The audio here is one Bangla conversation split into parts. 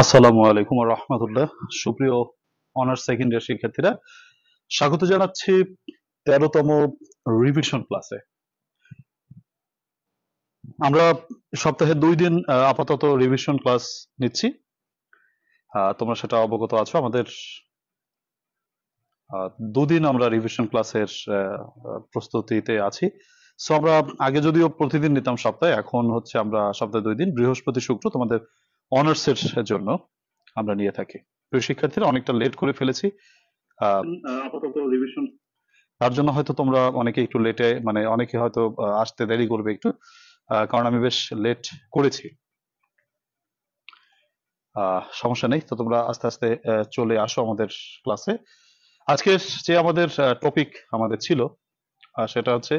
আসসালামু আলাইকুম রহমতুল্লাহ সুপ্রিয় অনার্স সেকেন্ড ইয়ার শিক্ষার্থীরা স্বাগত জানাচ্ছি তেরোতম রিভিশন ক্লাসে আমরা সপ্তাহে দুই দিন আপাতত রিভিশন ক্লাস নিচ্ছি তোমরা সেটা অবগত আছো আমাদের দুদিন আমরা রিভিশন ক্লাসের প্রস্তুতিতে আছি সো আমরা আগে যদিও প্রতিদিন নিতাম সপ্তাহে এখন হচ্ছে আমরা সপ্তাহে দুই দিন বৃহস্পতি শুক্র তোমাদের অনার্সের জন্য আমরা নিয়ে থাকি প্রিয় শিক্ষার্থীরা অনেকটা লেট করে ফেলেছি তার জন্য হয়তো তোমরা অনেকে একটু লেটে মানে অনেকে হয়তো আসতে দেরি করবে একটু কারণ আমি বেশ লেট করেছি সমস্যা নেই তো তোমরা আস্তে আস্তে চলে আসো আমাদের ক্লাসে আজকে যে আমাদের টপিক আমাদের ছিল সেটা হচ্ছে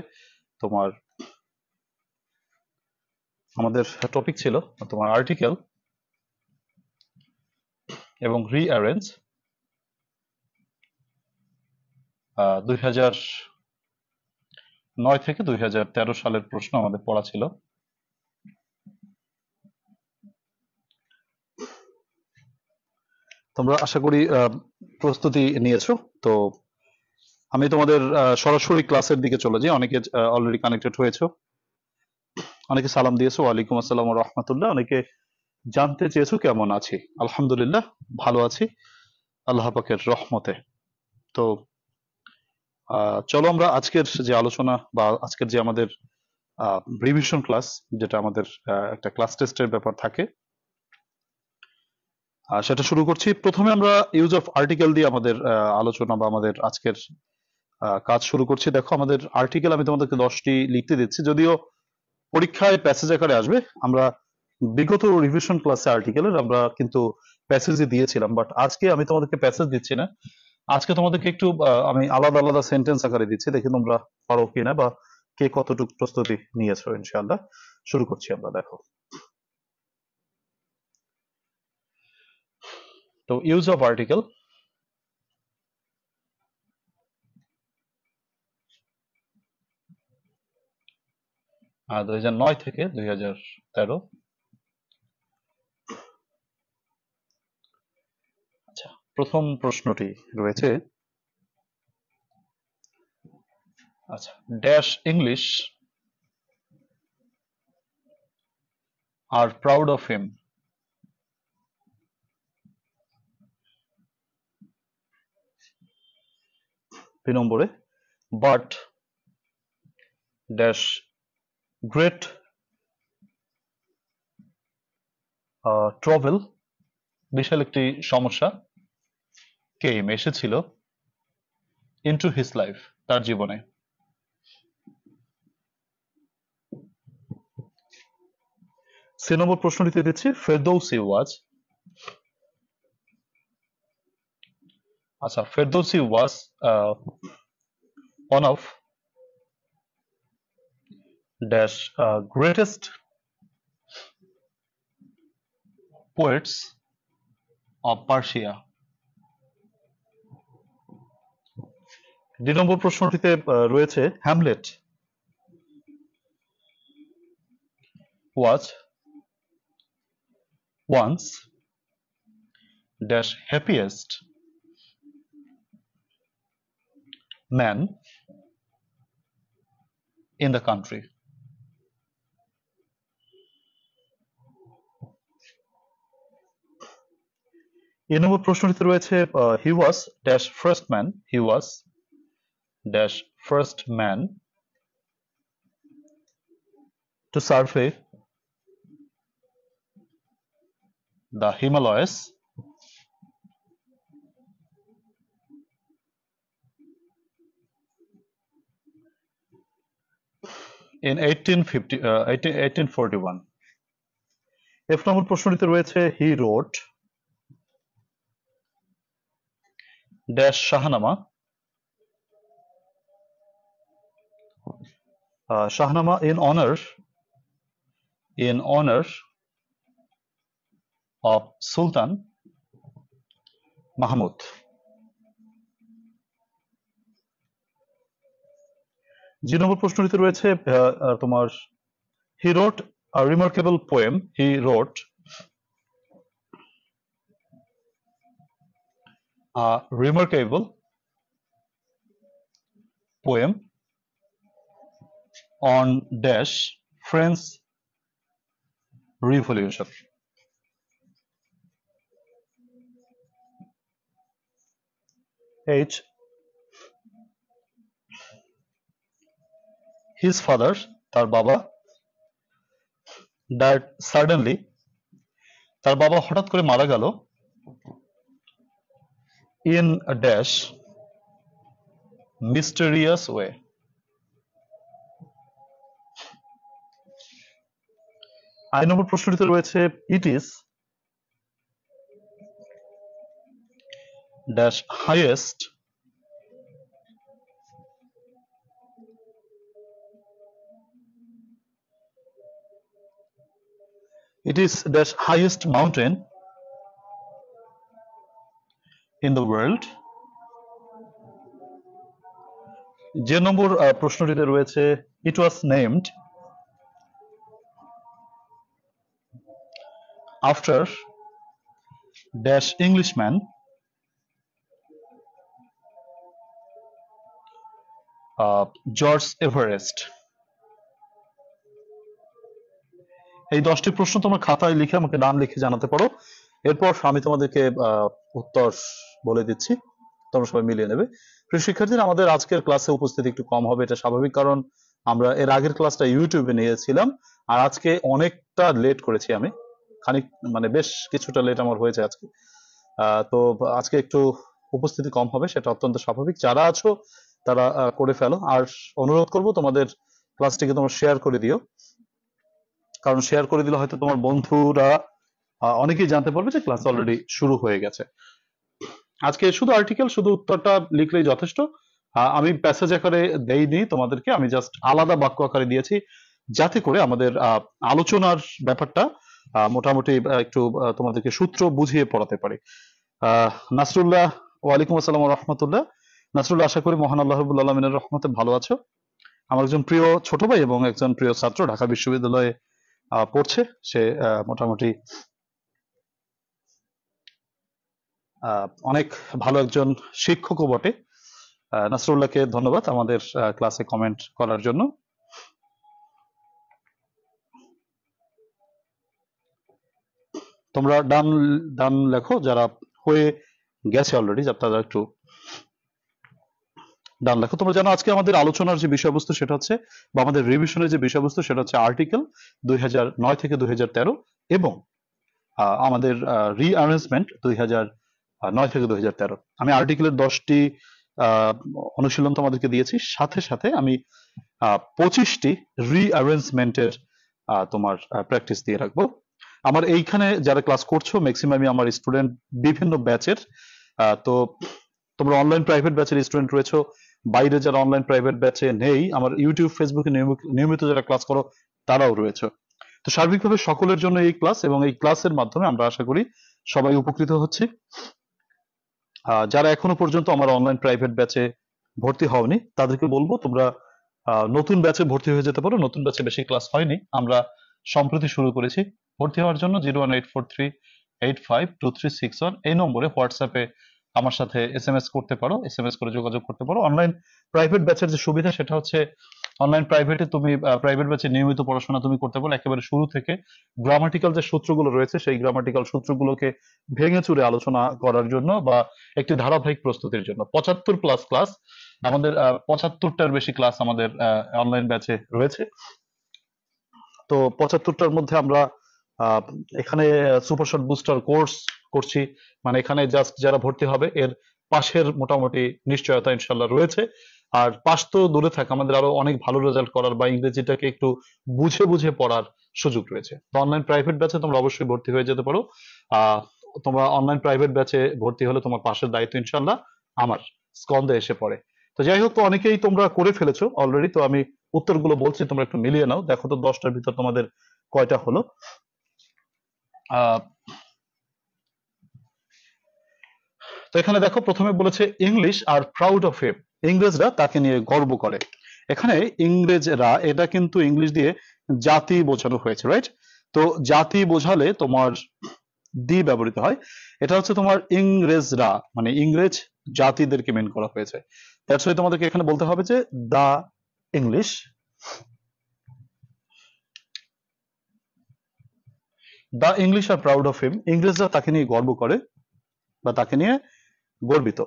তোমার আমাদের টপিক ছিল তোমার আর্টিকেল এবং রিঅ্যারেঞ্জ দুই হাজার নয় থেকে দুই হাজার তেরো সালের প্রশ্ন আমাদের পড়া ছিল তোমরা আশা করি প্রস্তুতি নিয়েছ তো আমি তোমাদের সরাসরি ক্লাসের দিকে চলে যাই অনেকে অলরেডি কানেক্টেড হয়েছে অনেকে সালাম দিয়েছো ওয়ালাইকুম আসসালাম রহমতুল্লাহ অনেকে জানতে চেয়েছো কেমন আছি আলহামদুলিল্লাহ ভালো আছি আল্লাহ পাকের রহমতে তো চলো আমরা আজকের যে আলোচনা বা আজকের যে আমাদের রিভিশন ক্লাস যেটা আমাদের একটা ক্লাস টেস্টের ব্যাপার থাকে সেটা শুরু করছি প্রথমে আমরা ইউজ অফ আর্টিকেল দিয়ে আমাদের আলোচনা বা আমাদের আজকের কাজ শুরু করছি দেখো আমাদের আর্টিকেল আমি তোমাদেরকে দশটি লিখতে দিচ্ছি যদিও পরীক্ষায় প্যাসেজ আকারে আসবে আমরা বিগত রিভিশন ক্লাসে আর্টিকেলের আমরা কিন্তু প্যাসেজে দিয়েছিলাম বাট আজকে আমি তোমাদেরকে প্যাসেজ দিচ্ছি না আজকে তোমাদেরকে একটু আমি আলাদা আলাদা সেন্টেন্স আকারে দিচ্ছি দেখি তোমরা পারো কিনা বা কে কতটুকু প্রস্তুতি নিয়েছো ইনশাল্লাহ শুরু করছি আমরা দেখো তো ইউজ অফ আর্টিকেল দুই হাজার নয় থেকে দুই হাজার তেরো প্রথম প্রশ্নটি রয়েছে আচ্ছা dash English are proud of him দুই নম্বরে বাট ড্যাশ গ্রেট ট্রাভেল বিশাল একটি সমস্যা কেম এসেছিল ইনটু হিস লাইফ তার জীবনে সে নম্বর প্রশ্ন নিতে দিচ্ছি ফেরদৌসি ওয়াজ আচ্ছা Ferdowsi was one of dash greatest poets of Persia দুই নম্বর প্রশ্নটিতে রয়েছে Hamlet was once dash happiest man in the country A নম্বর প্রশ্নটিতে রয়েছে he was dash first man he was dash first man to survey the Himalayas in 1850 uh, 18, 1841 he wrote dash রয়েছে uh, Shahnama in honor in honor of Sultan Mahmud. যে নম্বর প্রশ্নটিতে রয়েছে তোমার he wrote a remarkable poem he wrote a remarkable poem on dash French Revolution. H. His father, তার বাবা, died suddenly. তার বাবা হঠাৎ করে মারা গেল in a dash mysterious way I নম্বর প্রশ্নটিতে রয়েছে it is dash highest it is dash highest mountain in the world যে নম্বর প্রশ্নটিতে রয়েছে it was named after dash Englishman uh, George Everest এই দশটি প্রশ্ন তোমার খাতায় লিখে আমাকে ডান লিখে জানাতে পারো এরপর আমি তোমাদেরকে উত্তর বলে দিচ্ছি তোমরা সবাই মিলিয়ে নেবে প্রিয় শিক্ষার্থী আমাদের আজকের ক্লাসে উপস্থিতি একটু কম হবে এটা স্বাভাবিক কারণ আমরা এর আগের ক্লাসটা ইউটিউবে নিয়েছিলাম আর আজকে অনেকটা লেট করেছি আমি খানিক মানে বেশ কিছুটা লেট আমার হয়েছে আজকে তো আজকে একটু উপস্থিতি কম হবে সেটা অত্যন্ত স্বাভাবিক যারা আছো তারা করে ফেলো আর অনুরোধ করব তোমাদের ক্লাসটিকে তোমার শেয়ার করে দিও কারণ শেয়ার করে দিলে হয়তো তোমার বন্ধুরা অনেকেই জানতে পারবে যে ক্লাস অলরেডি শুরু হয়ে গেছে আজকে শুধু আর্টিকেল শুধু উত্তরটা লিখলেই যথেষ্ট আমি প্যাসেজ আকারে দেইনি তোমাদেরকে আমি জাস্ট আলাদা বাক্য আকারে দিয়েছি যাতে করে আমাদের আলোচনার ব্যাপারটা মোটামুটি একটু তোমাদেরকে সূত্র বুঝিয়ে পড়াতে পারি নাসরুল্লাহ ওয়ালাইকুম আসসালাম রহমতুল্লাহ নাসরুল্লাহ আশা করি মহান আল্লাহ রবুল আলমিনের রহমতে ভালো আছো আমার একজন প্রিয় ছোট ভাই এবং একজন প্রিয় ছাত্র ঢাকা বিশ্ববিদ্যালয়ে পড়ছে সে মোটামুটি অনেক ভালো একজন শিক্ষকও বটে নাসরুল্লাহকে ধন্যবাদ আমাদের ক্লাসে কমেন্ট করার জন্য তোমরা ডান ডান লেখো যারা হয়ে গেছে অলরেডি তারা একটু ডান লেখো তোমরা জানো আজকে আমাদের আলোচনার যে বিষয়বস্তু সেটা হচ্ছে বা আমাদের রিভিশনের যে বিষয়বস্তু সেটা হচ্ছে আর্টিকেল দুই থেকে দুই এবং আমাদের রি অ্যারেঞ্জমেন্ট দুই নয় থেকে দুই আমি আর্টিকেলের দশটি অনুশীলন তোমাদেরকে দিয়েছি সাথে সাথে আমি পঁচিশটি আহ তোমার প্র্যাকটিস দিয়ে রাখবো আমার এইখানে যারা ক্লাস করছো ম্যাক্সিমামই আমার স্টুডেন্ট বিভিন্ন ব্যাচের তো তোমরা অনলাইন প্রাইভেট ব্যাচের স্টুডেন্ট রয়েছো বাইরে যারা অনলাইন প্রাইভেট ব্যাচে নেই আমার ইউটিউব ফেসবুকে নিয়মিত যারা ক্লাস করো তারাও রয়েছে তো সার্বিকভাবে সকলের জন্য এই ক্লাস এবং এই ক্লাসের মাধ্যমে আমরা আশা করি সবাই উপকৃত হচ্ছি যারা এখনো পর্যন্ত আমার অনলাইন প্রাইভেট ব্যাচে ভর্তি হওনি তাদেরকে বলবো তোমরা নতুন ব্যাচে ভর্তি হয়ে যেতে পারো নতুন ব্যাচে বেশি ক্লাস হয়নি আমরা সম্প্রতি শুরু করেছি ভর্তি হওয়ার জন্য zero one eight four three eight five two three six one এই নম্বরে হোয়াটসঅ্যাপে আমার সাথে এস এম এস করতে পারো এস এম এস করে যোগাযোগ করতে পারো অনলাইন প্রাইভেট ব্যাচের যে সুবিধা সেটা হচ্ছে অনলাইন প্রাইভেটে তুমি প্রাইভেট ব্যাচে নিয়মিত পড়াশোনা তুমি করতে পারো একেবারে শুরু থেকে গ্রামাটিক্যাল যে সূত্রগুলো রয়েছে সেই গ্রামাটিক্যাল সূত্রগুলোকে ভেঙে চুরে আলোচনা করার জন্য বা একটি ধারাবাহিক প্রস্তুতির জন্য পঁচাত্তর প্লাস ক্লাস আমাদের পঁচাত্তরটার বেশি ক্লাস আমাদের অনলাইন ব্যাচে রয়েছে তো পঁচাত্তরটার মধ্যে আমরা এখানে সুপারশট বুস্টার কোর্স করছি মানে এখানে জাস্ট যারা ভর্তি হবে এর পাশের মোটামুটি নিশ্চয়তা ইনশাল্লাহ রয়েছে আর পাশ তো দূরে থাক আমাদের আরো অনেক ভালো রেজাল্ট করার বা ইংরেজিটাকে একটু বুঝে বুঝে পড়ার সুযোগ রয়েছে তো অনলাইন প্রাইভেট ব্যাচে তোমরা অবশ্যই ভর্তি হয়ে যেতে পারো তোমরা অনলাইন প্রাইভেট ব্যাচে ভর্তি হলে তোমার পাশের দায়িত্ব ইনশাল্লাহ আমার স্কন্দে এসে পড়ে তো যাই হোক তো অনেকেই তোমরা করে ফেলেছো অলরেডি তো আমি উত্তরগুলো বলছি তোমরা একটু মিলিয়ে নাও দেখো তো দশটার ভিতর তোমাদের কয়টা হলো তো এখানে দেখো প্রথমে বলেছে English are proud of him ইংরেজরা তাকে নিয়ে গর্ব করে এখানে ইংরেজরা এটা কিন্তু ইংলিশ দিয়ে জাতি বোঝানো হয়েছে রাইট তো জাতি বোঝালে তোমার দি ব্যবহৃত হয় এটা হচ্ছে তোমার ইংরেজরা মানে ইংরেজ জাতিদেরকে মেন করা হয়েছে তোমাদেরকে এখানে বলতে হবে যে the English the English are proud of him ইংরেজরা তাকে নিয়ে গর্ব করে বা তাকে নিয়ে গর্বিত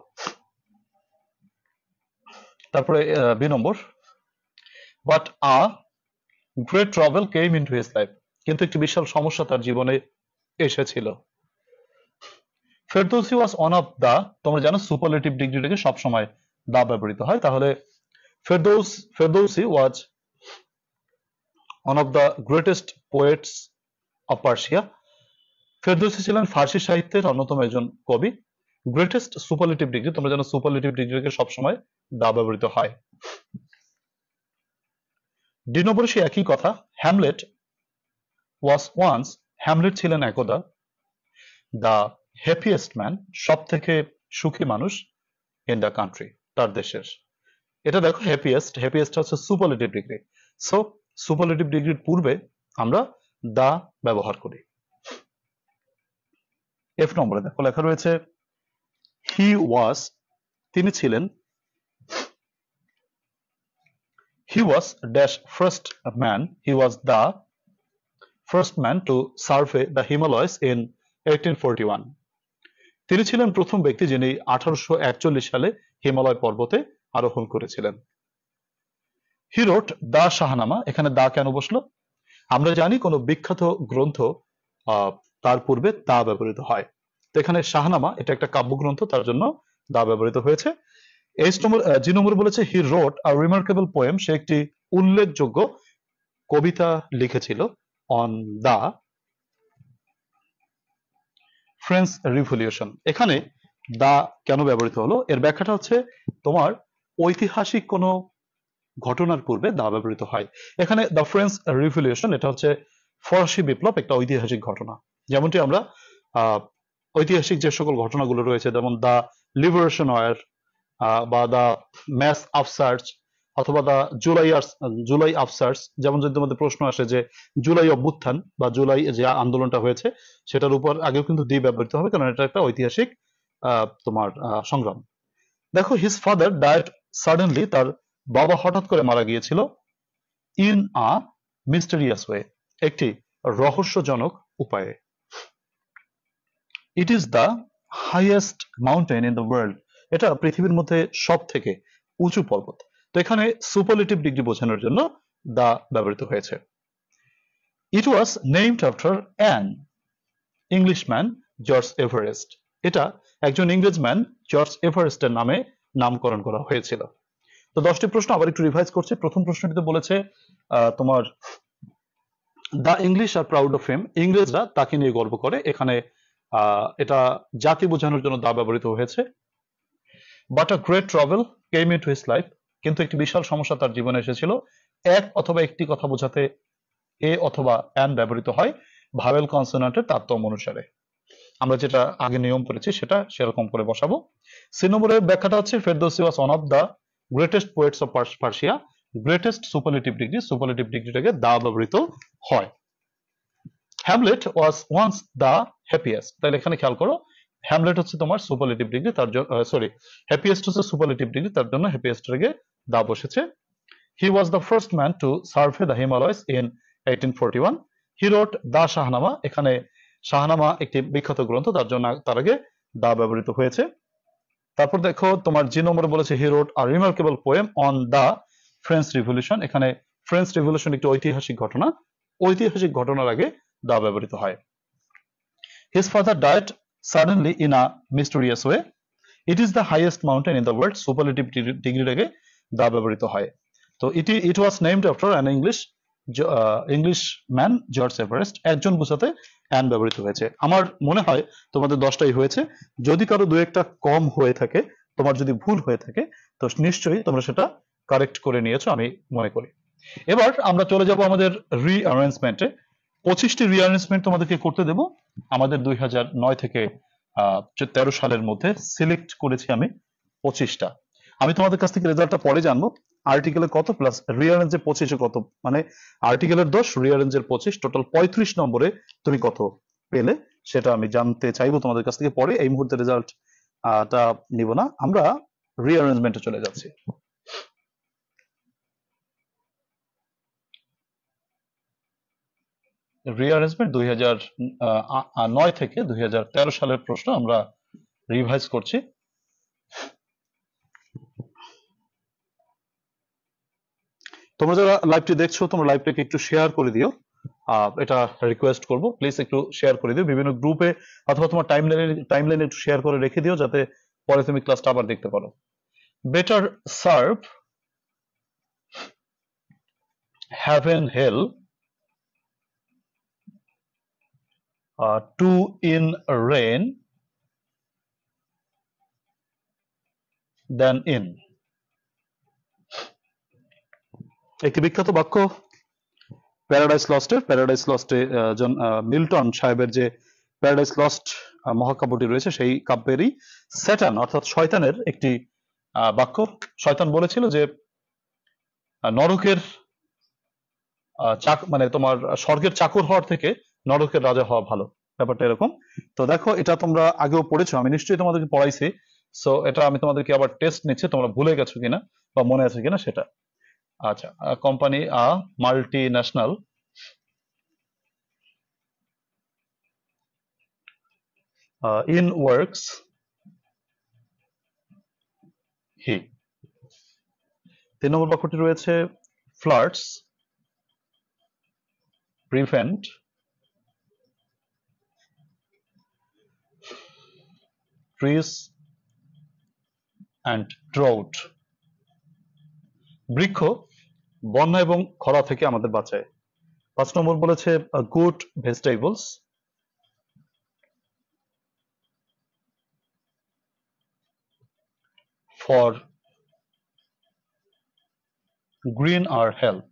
তারপরে দুই নম্বর but a great travel came into his life কিন্তু একটি বিশাল সমস্যা তার জীবনে এসেছিল Ferdowsi was one of the তোমরা জানো সুপারলেটিভ ডিগ্রিটাকে সবসময় দা ব্যবহৃত হয় তাহলে Ferdows Ferdowsi was one of the greatest poets Persia ছিলেন ফার্সি সাহিত্যের অন্যতম একজন কবি গ্রেটেস্ট সুপারলেটিভ ডিগ্রি তোমরা জানো সুপারলেটিভ ডিগ্রিকে সবসময় দা ব্যবহৃত হয় ডিনোবরসি একই কথা হ্যামলেট ওয়াজ ওয়ান্স হ্যামলেট ছিলেন একদা দ্য হ্যাপিয়েস্ট ম্যান সব থেকে সুখী মানুষ ইন দ্য কান্ট্রি তার দেশের এটা দেখো হ্যাপিয়েস্ট হ্যাপিয়েস্ট হচ্ছে সুপারলেটিভ ডিগ্রি সো সুপারলেটিভ ডিগ্রির পূর্বে আমরা দা ব্যবহার করি এফ নম্বরে দেখো লেখা রয়েছে হি ওয়াজ তিনি ছিলেন he was dash first man he was the first man to survey the Himalayas in eighteen তিনি ছিলেন প্রথম ব্যক্তি যিনি আঠারোশো একচল্লিশ সালে হিমালয় পর্বতে আরোহণ করেছিলেন হিরোট দা শাহনামা এখানে দা কেন বসলো আমরা জানি কোনো বিখ্যাত গ্রন্থ তার পূর্বে তা ব্যবহৃত হয় তো এখানে শাহনামা এটা একটা কাব্যগ্রন্থ তার জন্য দা ব্যবহৃত হয়েছে এইচ নম্বর জি নম্বর বলেছে হি রোট আ রিমার্কেবল পোয়েম সে একটি উল্লেখযোগ্য কবিতা লিখেছিল অন দা ফ্রেন্স রিভলিউশন এখানে দা কেন ব্যবহৃত হলো এর ব্যাখ্যাটা হচ্ছে তোমার ঐতিহাসিক কোনো ঘটনার পূর্বে দা ব্যবহৃত হয় এখানে দ্য ফ্রেঞ্চ রিভলিউশন এটা হচ্ছে ফরাসি বিপ্লব একটা ঐতিহাসিক ঘটনা যেমনটি আমরা ঐতিহাসিক যে সকল ঘটনাগুলো রয়েছে যেমন দা লিবারেশন ওয়ার বা দা ম্যাস আফসার্চ অথবা দা জুলাই আর্স জুলাই আফসার্চ যেমন যদি তোমাদের প্রশ্ন আসে যে জুলাই অভ্যুত্থান বা জুলাই যে আন্দোলনটা হয়েছে সেটার উপর আগেও কিন্তু দি ব্যবহৃত হবে কারণ এটা একটা ঐতিহাসিক তোমার সংগ্রাম দেখো হিজ ফাদার ডায়েট সাডেনলি তার বাবা হঠাৎ করে মারা গিয়েছিল ইন আ মিস্টেরিয়াস ওয়ে একটি রহস্যজনক উপায়ে it is the highest mountain in the world এটা পৃথিবীর মধ্যে সব থেকে উঁচু পর্বত তো এখানে সুপারলেটিভ ডিগ্রি বোঝানোর জন্য দা ব্যবহৃত হয়েছে it was named after an man George Everest এটা একজন ম্যান জর্জ এভারেস্টের নামে নামকরণ করা হয়েছিল তো দশটি প্রশ্ন আবার একটু রিভাইজ করছি প্রথম প্রশ্নটিতে বলেছে তোমার the English are proud of him ইংরেজরা তাকে নিয়ে গর্ব করে এখানে এটা জাতি বোঝানোর জন্য দা ব্যবহৃত হয়েছে but a great travel came in to his life কিন্তু একটি বিশাল সমস্যা তার জীবনে এসেছিল এক অথবা একটি কথা বোঝাতে এ অথবা অ্যান ব্যবহৃত হয় ভাবেল কনসোনান্টের তারতম অনুসারে আমরা যেটা আগে নিয়ম করেছি সেটা সেরকম করে বসাবো সিনোমোরের ব্যাখ্যাটা হচ্ছে Ferdowsi was one of the greatest poets of Persia greatest superlative degree superlative ডিগ্রিটাকে দা ব্যবহৃত হয় Hamlet was once the happiest তাহলে এখানে খেয়াল করো হ্যামলেট হচ্ছে তোমার সুপারলেটিভ ডিগ্রি তার জন্য সরি হ্যাপিয়েস্ট হচ্ছে সুপারলেটিভ ডিগ্রি তার জন্য হ্যাপিয়েস্টটাকে দা বসেছে he was the first man to survey the Himalayas in 1841 he wrote the Shahnameh এখানে শাহনামা একটি বিখ্যাত গ্রন্থ তার জন্য তার আগে দা ব্যবহৃত হয়েছে তারপর দেখো তোমার জি নম্বরে বলেছে he are remarkable poem on the French revolution এখানে ফ্রেন্স রিভলিউশন একটি ঐতিহাসিক ঘটনা ঐতিহাসিক ঘটনার আগে দা ব্যবহৃত হয় his father died suddenly in a mysterious way it is the highest mountain in the world superlative degree লাগে দা ব্যবহৃত হয় তো it it was named after an English English man George Everest একজন বোঝাতে অ্যান ব্যবহৃত হয়েছে আমার মনে হয় তোমাদের দশটাই হয়েছে যদি কারো দু একটা কম হয়ে থাকে তোমার যদি ভুল হয়ে থাকে তো নিশ্চয়ই তোমরা সেটা কারেক্ট করে নিয়েছো আমি মনে করি এবার আমরা চলে যাব আমাদের রিঅ্যারেঞ্জমেন্টে পঁচিশটি রিঅ্যারেঞ্জমেন্ট তোমাদেরকে করতে দেব আমাদের দুই হাজার নয় থেকে তেরো সালের মধ্যে সিলেক্ট করেছি আমি পঁচিশটা আমি তোমাদের কাছ থেকে রেজাল্টটা পরে জানবো আর্টিকেলে কত প্লাস রিয়ারেঞ্জে পঁচিশে কত মানে আর্টিকেলের দশ রিয়ারেঞ্জের পঁচিশ টোটাল পঁয়ত্রিশ নম্বরে তুমি কত পেলে সেটা আমি জানতে চাইবো তোমাদের কাছ থেকে পরে এই মুহূর্তে রেজাল্ট টা নিব না আমরা রিঅ্যারেঞ্জমেন্টে চলে যাচ্ছি রিঅ্যারেঞ্জমেন্ট দুই হাজার নয় থেকে দুই সালের প্রশ্ন আমরা রিভাইজ করছি তোমরা যারা লাইভটি দেখছো তোমরা লাইভটাকে একটু শেয়ার করে দিও এটা রিকোয়েস্ট করব প্লিজ একটু শেয়ার করে দিও বিভিন্ন গ্রুপে অথবা তোমার টাইমলাইনে টাইমলাইনে একটু শেয়ার করে রেখে দিও যাতে পরে তুমি ক্লাসটা আবার দেখতে পারো better serve heaven hell to in reign than in একটি বিখ্যাত বাক্য প্যারাডাইস লস্টের প্যারাডাইস লস্টে জন মিল্টন সাহেবের যে প্যারাডাইস লস্ট মহাকাব্যটি রয়েছে সেই কাব্যেরই স্যাটান অর্থাৎ শয়তানের একটি বাক্য শয়তান বলেছিল যে নরকের চাক মানে তোমার স্বর্গের চাকর হওয়ার থেকে নরকের রাজা হওয়া ভালো ব্যাপারটা এরকম তো দেখো এটা তোমরা আগেও পড়েছো আমি নিশ্চয়ই তোমাদেরকে পড়াইছি সো এটা আমি তোমাদেরকে আবার টেস্ট নিচ্ছি তোমরা ভুলে গেছো কিনা বা মনে আছে কিনা সেটা আচ্ছা company a multi national in works he তিন নম্বর বাক্যটি রয়েছে floods prevent trees and drought বৃক্ষ বন্যা এবং খরা থেকে আমাদের বাঁচায় পাঁচ নম্বর বলেছে good vegetables for green are health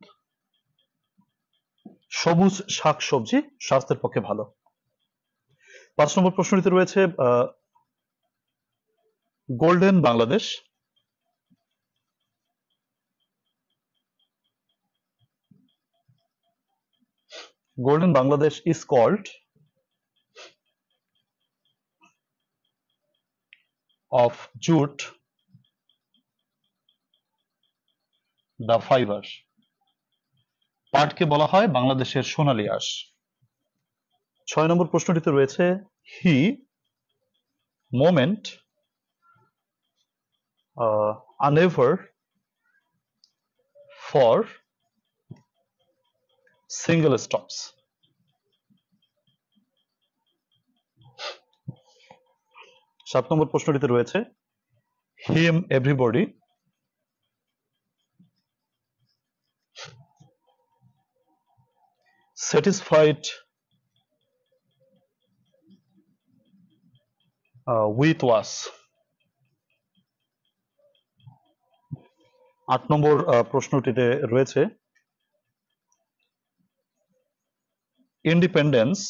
সবুজ শাকসবজি স্বাস্থ্যের পক্ষে ভালো পাঁচ নম্বর প্রশ্নটিতে রয়েছে golden Bangladesh golden Bangladesh Bangladesh is called of jute the fiber পাটকে বলা হয় বাংলাদেশের সোনালী আঁশ ছয় নম্বর প্রশ্নটিতে রয়েছে he moment a never for single stops. সাত নম্বর প্রশ্নটিতে রয়েছে him everybody satisfied uh, with was আট নম্বর uh, প্রশ্নটিতে রয়েছে independence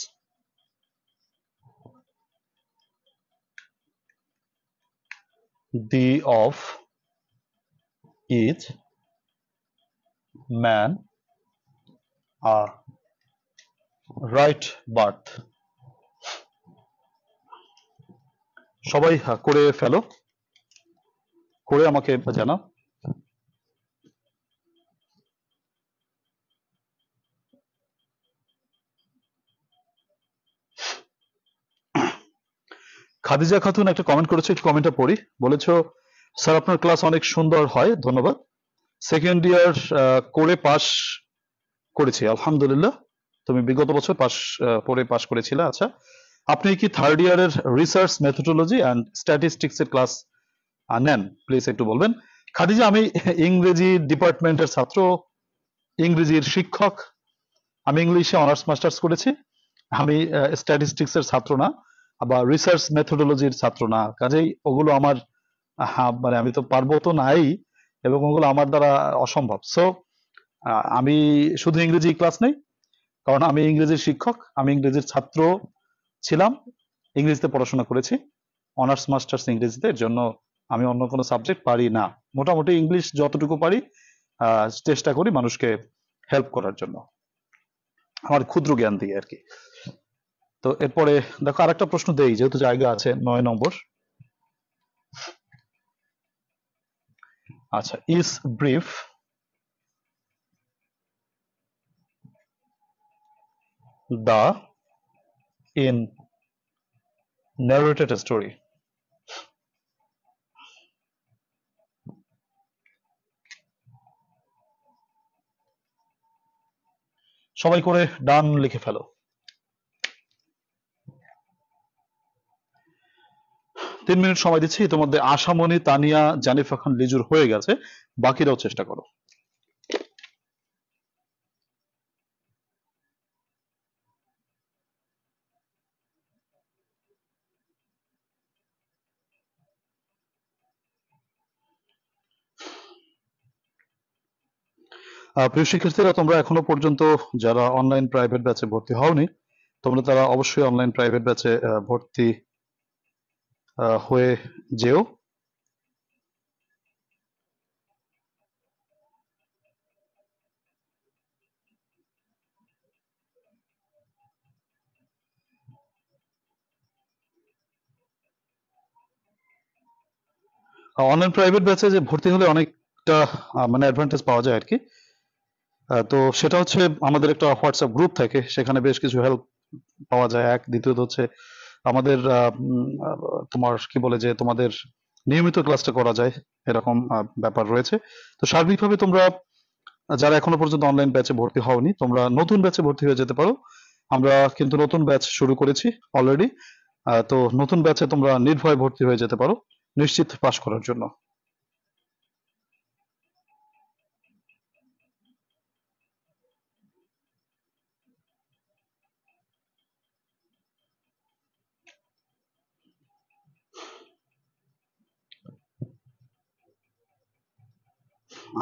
d of each man a right birth সবাই করে ফেলো করে আমাকে জানাও খাদিজা খাতুন একটা কমেন্ট করেছে একটু কমেন্টটা পড়ি বলেছ স্যার আপনার ক্লাস অনেক সুন্দর হয় ধন্যবাদ সেকেন্ড ইয়ার করে পাস করেছি আলহামদুলিল্লাহ তুমি বিগত বছর পাস পড়ে পাস করেছিলে আচ্ছা আপনি কি থার্ড ইয়ারের রিসার্চ মেথোডোলজি অ্যান্ড স্ট্যাটিস্টিক্স এর ক্লাস নেন প্লিজ একটু বলবেন খাদিজা আমি ইংরেজি ডিপার্টমেন্টের ছাত্র ইংরেজির শিক্ষক আমি ইংলিশে অনার্স মাস্টার্স করেছি আমি স্ট্যাটিস্টিক্স এর ছাত্র না আবার রিসার্চ মেথোডোলজির ছাত্র না কাজেই ওগুলো আমার মানে আমি তো পারবো তো নাই এবং ওগুলো আমার দ্বারা অসম্ভব সো আমি শুধু ইংরেজি ক্লাস নেই কারণ আমি ইংরেজির শিক্ষক আমি ইংরেজির ছাত্র ছিলাম ইংরেজিতে পড়াশোনা করেছি অনার্স মাস্টার্স ইংরেজিতে এর জন্য আমি অন্য কোনো সাবজেক্ট পারি না মোটামুটি ইংলিশ যতটুকু পারি চেষ্টা করি মানুষকে হেল্প করার জন্য আমার ক্ষুদ্র জ্ঞান দিয়ে আর কি তো এরপরে দেখো আরেকটা প্রশ্ন দেই যেহেতু জায়গা আছে নয় নম্বর আচ্ছা is brief the in netted story সবাই করে ডান লিখে ফেলো তিন মিনিট সময় দিচ্ছি ইতিমধ্যে আশামণি তানিয়া জানিফা খান লিজুর হয়ে গেছে বাকিরাও চেষ্টা করো প্রিয় শিক্ষার্থীরা তোমরা এখনো পর্যন্ত যারা অনলাইন প্রাইভেট ব্যাচে ভর্তি হওনি তোমরা তারা অবশ্যই অনলাইন প্রাইভেট ব্যাচে ভর্তি হয়ে যেও অনলাইন প্রাইভেট ব্যাচে যে ভর্তি হলে অনেকটা মানে অ্যাডভান্টেজ পাওয়া যায় আর কি তো সেটা হচ্ছে আমাদের একটা হোয়াটসঅ্যাপ গ্রুপ থাকে সেখানে বেশ কিছু হেল্প পাওয়া যায় এক দ্বিতীয়ত হচ্ছে আমাদের তোমার কি বলে যে তোমাদের নিয়মিত ক্লাসটা করা যায় এরকম ব্যাপার রয়েছে তো সার্বিকভাবে তোমরা যারা এখনো পর্যন্ত অনলাইন ব্যাচে ভর্তি হওনি তোমরা নতুন ব্যাচে ভর্তি হয়ে যেতে পারো আমরা কিন্তু নতুন ব্যাচ শুরু করেছি অলরেডি তো নতুন ব্যাচে তোমরা নির্ভয়ে ভর্তি হয়ে যেতে পারো নিশ্চিত পাশ করার জন্য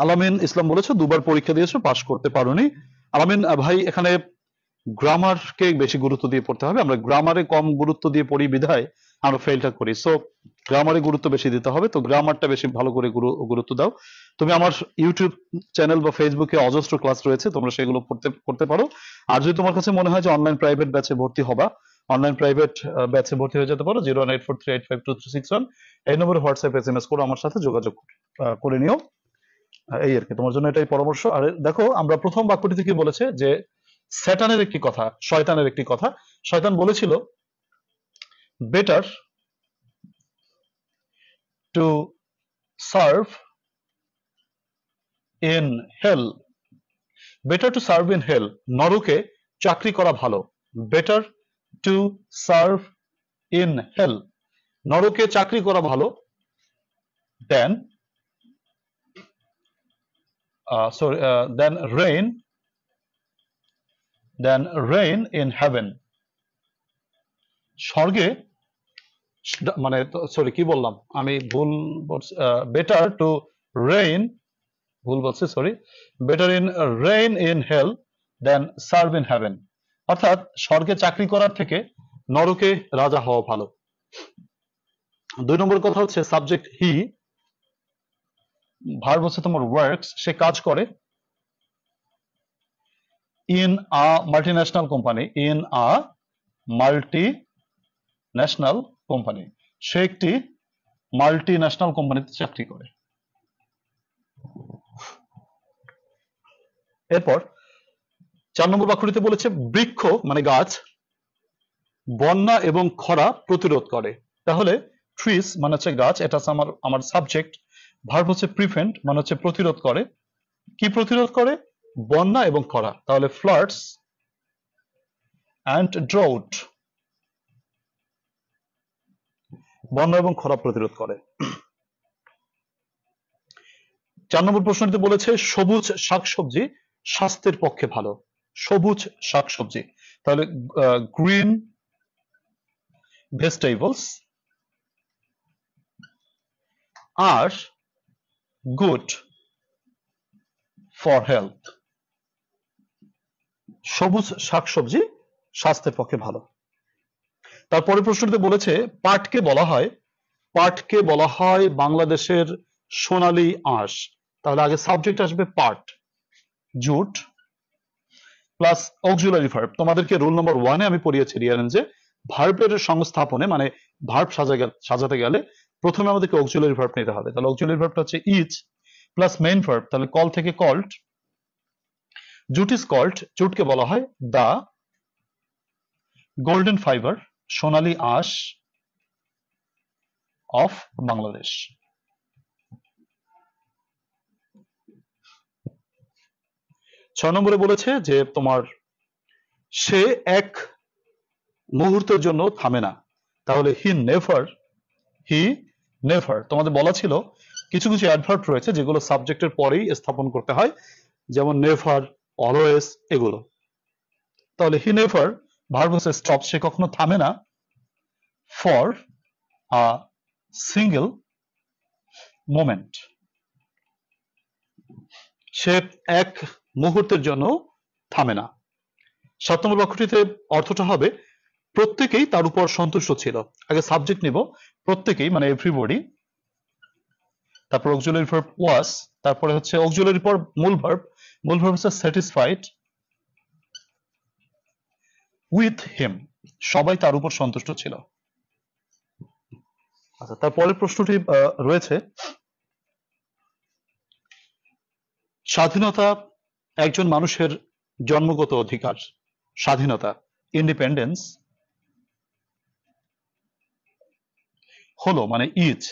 আলামিন ইসলাম বলেছে দুবার পরীক্ষা দিয়েছো পাস করতে পারোনি আলামিন ভাই এখানে গ্রামারকে বেশি গুরুত্ব দিয়ে পড়তে হবে আমরা গ্রামারে কম গুরুত্ব দিয়ে পড়ি বিধায় আমরা ফেলটা করি সো গ্রামারে গুরুত্ব বেশি দিতে হবে তো গ্রামারটা বেশি ভালো করে গুরুত্ব দাও তুমি আমার ইউটিউব চ্যানেল বা ফেসবুকে অজস্র ক্লাস রয়েছে তোমরা সেগুলো পড়তে করতে পারো আর যদি তোমার কাছে মনে হয় যে অনলাইন প্রাইভেট ব্যাচে ভর্তি হবা অনলাইন প্রাইভেট ব্যাচে ভর্তি হয়ে যেতে পারো zero one eight four three eight five two three six one এই নম্বরে হোয়াটসঅ্যাপ এস এম এস করো আমার সাথে যোগাযোগ করে নিও এই আর কি তোমার জন্য এটাই পরামর্শ আর দেখো আমরা প্রথম বাক্যটিতে কি বলেছে যে স্যাটানের একটি কথা শয়তানের একটি কথা শয়তান বলেছিল better to serve in hell better to serve in hell নরকে চাকরি করা ভালো better to serve in hell নরকে চাকরি করা ভালো দেন Uh, so uh, then rain then rain in heaven স্বর্গে মানে সরি কি বললাম আমি ভুল বেটার টু রেইন ভুল বলছি sorry better in reign in hell than serve in heaven অর্থাৎ স্বর্গে চাকরি করার থেকে নরকে রাজা হওয়া ভালো দুই নম্বর কথা হচ্ছে সাবজেক্ট হি ভার্ব হচ্ছে তোমার ওয়ার্কস সে কাজ করে in a multinational company in a multi national company সে একটি মাল্টি ন্যাশনাল কোম্পানিতে চাকরি করে এরপর চার নম্বর বাক্যটিতে বলেছে বৃক্ষ মানে গাছ বন্যা এবং খরা প্রতিরোধ করে তাহলে ট্রিস মানে হচ্ছে গাছ এটা আমার আমার সাবজেক্ট ভার্ব হচ্ছে প্রিভেন্ট মানে হচ্ছে প্রতিরোধ করে কি প্রতিরোধ করে বন্যা এবং খরা তাহলে ফ্লাডস অ্যান্ড ড্রাউট বন্যা এবং খরা প্রতিরোধ করে চার নম্বর প্রশ্নটিতে বলেছে সবুজ শাকসবজি স্বাস্থ্যের পক্ষে ভালো সবুজ শাকসবজি তাহলে গ্রিন ভেজিটেবলস আর good for health সবুজ শাকসবজি স্বাস্থ্যের পক্ষে ভালো তারপরে প্রশ্নটিতে বলেছে পাটকে বলা হয় পাটকে বলা হয় বাংলাদেশের সোনালী আঁশ তাহলে আগে সাবজেক্ট আসবে পাট জুট প্লাস অক্সিলারি ভার্ব তোমাদেরকে রুল নম্বর ওয়ানে আমি পড়িয়েছি রিয়ারেঞ্জে ভার্বের সংস্থাপনে মানে ভার্ব সাজাতে গেলে প্রথমে আমাদেরকে অক্সিলারি ভার্ব নিতে হবে তাহলে অক্সিলারি ভার্বটা হচ্ছে ইচ প্লাস মেইন ভার্ব তাহলে কল থেকে কল্ড জুট ইজ কল্ড জুটকে বলা হয় দা গোল্ডেন ফাইবার সোনালী আঁশ অফ বাংলাদেশ ছয় নম্বরে বলেছে যে তোমার সে এক মুহূর্তের জন্য থামে না তাহলে হি নেভার হি নেভার তোমাদের বলা ছিল কিছু কিছু অ্যাডভার্ব রয়েছে যেগুলো সাবজেক্টের পরেই স্থাপন করতে হয় যেমন নেভার অলওয়েজ এগুলো তাহলে হি নেভার ভার্ব হচ্ছে স্টপ সে কখনো থামে না ফর আ সিঙ্গেল মোমেন্ট সে এক মুহূর্তের জন্য থামে না সাত নম্বর বাক্যটিতে অর্থটা হবে প্রত্যেকেই তার উপর সন্তুষ্ট ছিল আগে সাবজেক্ট নিব প্রত্যেকেই মানে এভরিবডি তারপর auxiliary verb was তারপরে হচ্ছে auxiliary পর মূল verb মূল verb হচ্ছে satisfied with him সবাই তার উপর সন্তুষ্ট ছিল আচ্ছা তার পরের প্রশ্নটি রয়েছে স্বাধীনতা একজন মানুষের জন্মগত অধিকার স্বাধীনতা ইন্ডিপেন্ডেন্স হলো মানে ইজ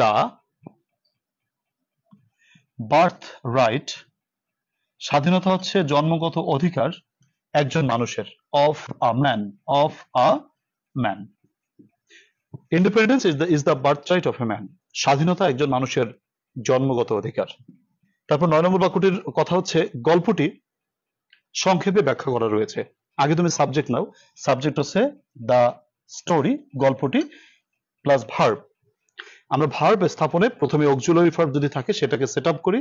দা বার্থ রাইট স্বাধীনতা হচ্ছে জন্মগত অধিকার একজন মানুষের of a man of a man independence is the is the birth right of a man স্বাধীনতা একজন মানুষের জন্মগত অধিকার তারপর নয় নম্বর বাক্যটির কথা হচ্ছে গল্পটি সংক্ষেপে ব্যাখ্যা করা রয়েছে আগে তুমি সাবজেক্ট নাও সাবজেক্ট হচ্ছে দ্য স্টোরি গল্পটি প্লাস ভার্ব আমরা ভার্ব স্থাপনে প্রথমে অক্সিলারি ভার্ব যদি থাকে সেটাকে সেট করি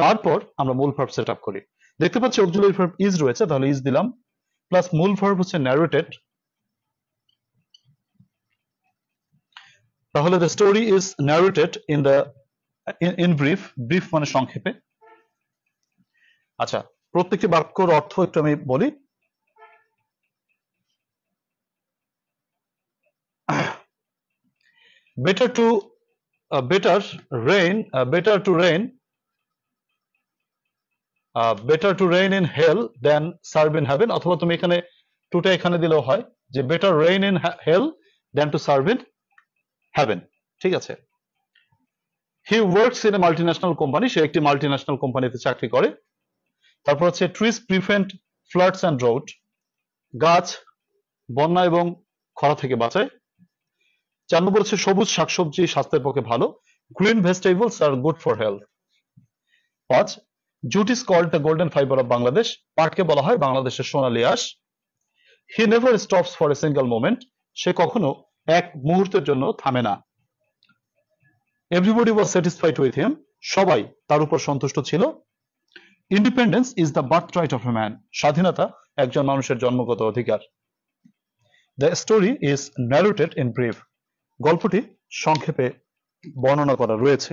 তারপর আমরা মূল ভার্ব সেট করি দেখতে পাচ্ছি অক্সিলারি ভার্ব ইজ রয়েছে তাহলে ইজ দিলাম প্লাস মূল ভার্ব হচ্ছে ন্যারেটেড তাহলে the story is narrated in the in brief brief মানে সংক্ষেপে আচ্ছা প্রত্যেকটি বাক্যর অর্থ একটু আমি বলি better to uh, better rain uh, better to rain uh, better to rain in hell than serve in heaven অথবা তুমি এখানে to টা এখানে দিলেও হয় যে better rain in hell than to serve in heaven ঠিক আছে he works in a multinational company সে একটি multinational কোম্পানিতে চাকরি করে তারপর হচ্ছে trees prevent floods and drought গাছ বন্যা এবং খরা থেকে বাঁচায় চার নম্বর হচ্ছে সবুজ শাকসবজি স্বাস্থ্যের পক্ষে ভালো গ্রিন ভেজিটেবলস আর গুড ফর হেলথ পাঁচ jute is called the golden fibre of Bangladesh পাটকে বলা হয় বাংলাদেশের সোনালী আস he never stops for a single moment সে কখনো এক মুহূর্তের জন্য থামে না everybody was satisfied with him সবাই তার উপর সন্তুষ্ট ছিল independence is the birth right of a man স্বাধীনতা একজন মানুষের জন্মগত অধিকার the story is narrated in brief গল্পটি সংক্ষেপে বর্ণনা করা রয়েছে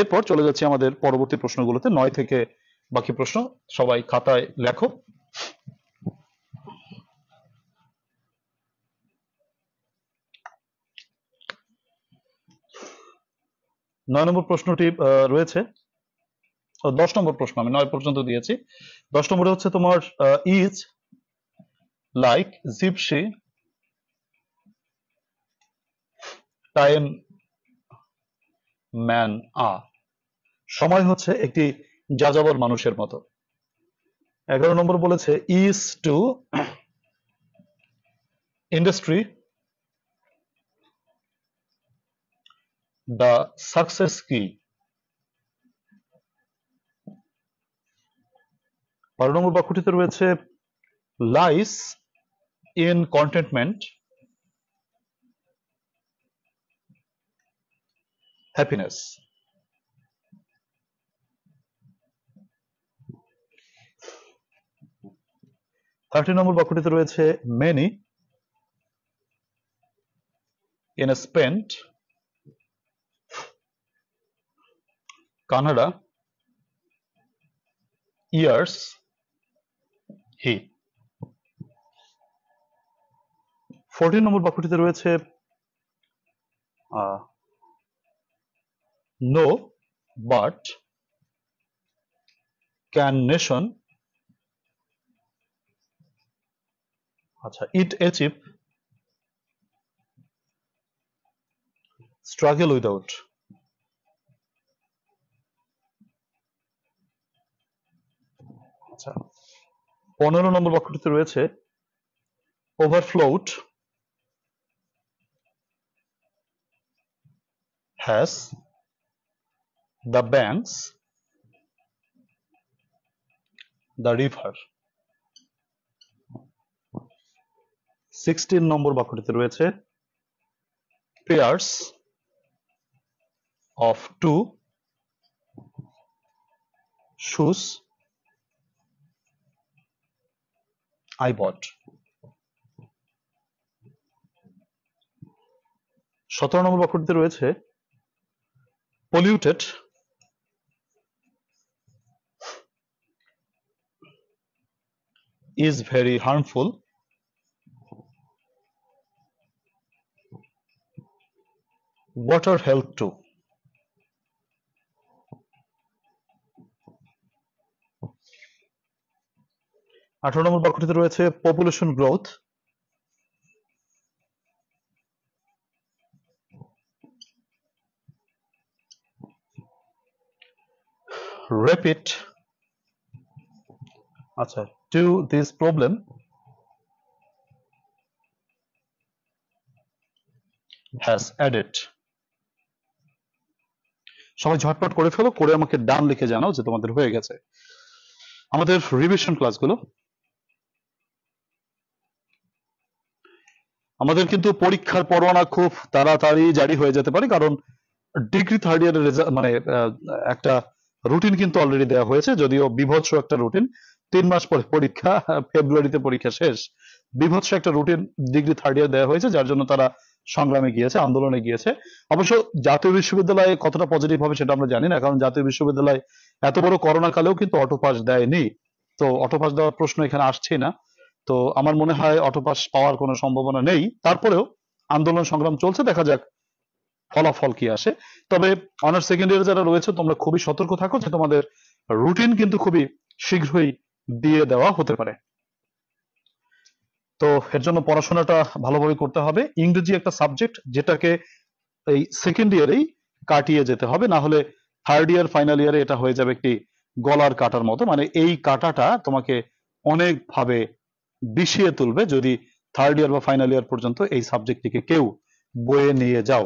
এরপর চলে যাচ্ছি আমাদের পরবর্তী প্রশ্নগুলোতে নয় থেকে বাকি প্রশ্ন সবাই খাতায় লেখো নয় নম্বর প্রশ্নটি রয়েছে দশ নম্বর প্রশ্ন আমি নয় পর্যন্ত দিয়েছি দশ নম্বরে হচ্ছে তোমার is like gypsy time man a সময় হচ্ছে একটি যাযাবর মানুষের মতো এগারো নম্বর বলেছে is to industry the success key বারো নম্বর বাক্যটিতে রয়েছে lies in contentment happiness thirty number বাক্যটিতে রয়েছে many in spent Canada years he 14 নম্বর বাক্যটিতে রয়েছে আহ No, but can nation আচ্ছা it achieve struggle without আচ্ছা পনেরো নম্বর বাক্যটিতে রয়েছে overflowed has the banks the river 16 নম্বর বাক্যটিতে রয়েছে pairs of two shoes I bought সতেরো নম্বর বাক্যটিতে রয়েছে polluted is very harmful water health too আঠারো নম্বর বাক্যটিতে রয়েছে পপুলেশন গ্রোথ রেপিড আচ্ছা to this problem has added সবাই ঝটপট করে ফেলো করে আমাকে ডান লিখে জানাও যে তোমাদের হয়ে গেছে আমাদের রিভিশন ক্লাসগুলো আমাদের কিন্তু পরীক্ষার পড়ানা খুব তাড়াতাড়ি জারি হয়ে যেতে পারে কারণ ডিগ্রি থার্ড ইয়ারের মানে একটা রুটিন কিন্তু অলরেডি দেওয়া হয়েছে যদিও বিভৎস একটা রুটিন তিন মাস পরে পরীক্ষা ফেব্রুয়ারিতে পরীক্ষা শেষ বিভৎস একটা রুটিন ডিগ্রি থার্ড ইয়ার দেওয়া হয়েছে যার জন্য তারা সংগ্রামে গিয়েছে আন্দোলনে গিয়েছে অবশ্য জাতীয় বিশ্ববিদ্যালয়ে কতটা পজিটিভ হবে সেটা আমরা জানি না কারণ জাতীয় বিশ্ববিদ্যালয় এত বড় করোনা কালেও কিন্তু অটো পাস দেয়নি তো অটো পাস দেওয়ার প্রশ্ন এখানে আসছে না তো আমার মনে হয় অটো পাস পাওয়ার কোনো সম্ভাবনা নেই তারপরেও আন্দোলন সংগ্রাম চলছে দেখা যাক ফলাফল কি আসে তবে অনার্স সেকেন্ড ইয়ার যারা রয়েছে তোমরা খুবই সতর্ক থাকো যে তোমাদের রুটিন কিন্তু খুবই শীঘ্রই দিয়ে দেওয়া হতে পারে তো এর জন্য পড়াশোনাটা ভালোভাবে করতে হবে ইংরেজি একটা সাবজেক্ট যেটাকে এই সেকেন্ড ইয়ারেই কাটিয়ে যেতে হবে না হলে থার্ড ইয়ার ফাইনাল ইয়ারে এটা হয়ে যাবে একটি গলার কাটার মতো মানে এই কাটাটা তোমাকে অনেকভাবে বিষিয়ে তুলবে যদি থার্ড ইয়ার বা ফাইনাল ইয়ার পর্যন্ত এই সাবজেক্টটিকে কেউ বয়ে নিয়ে যাও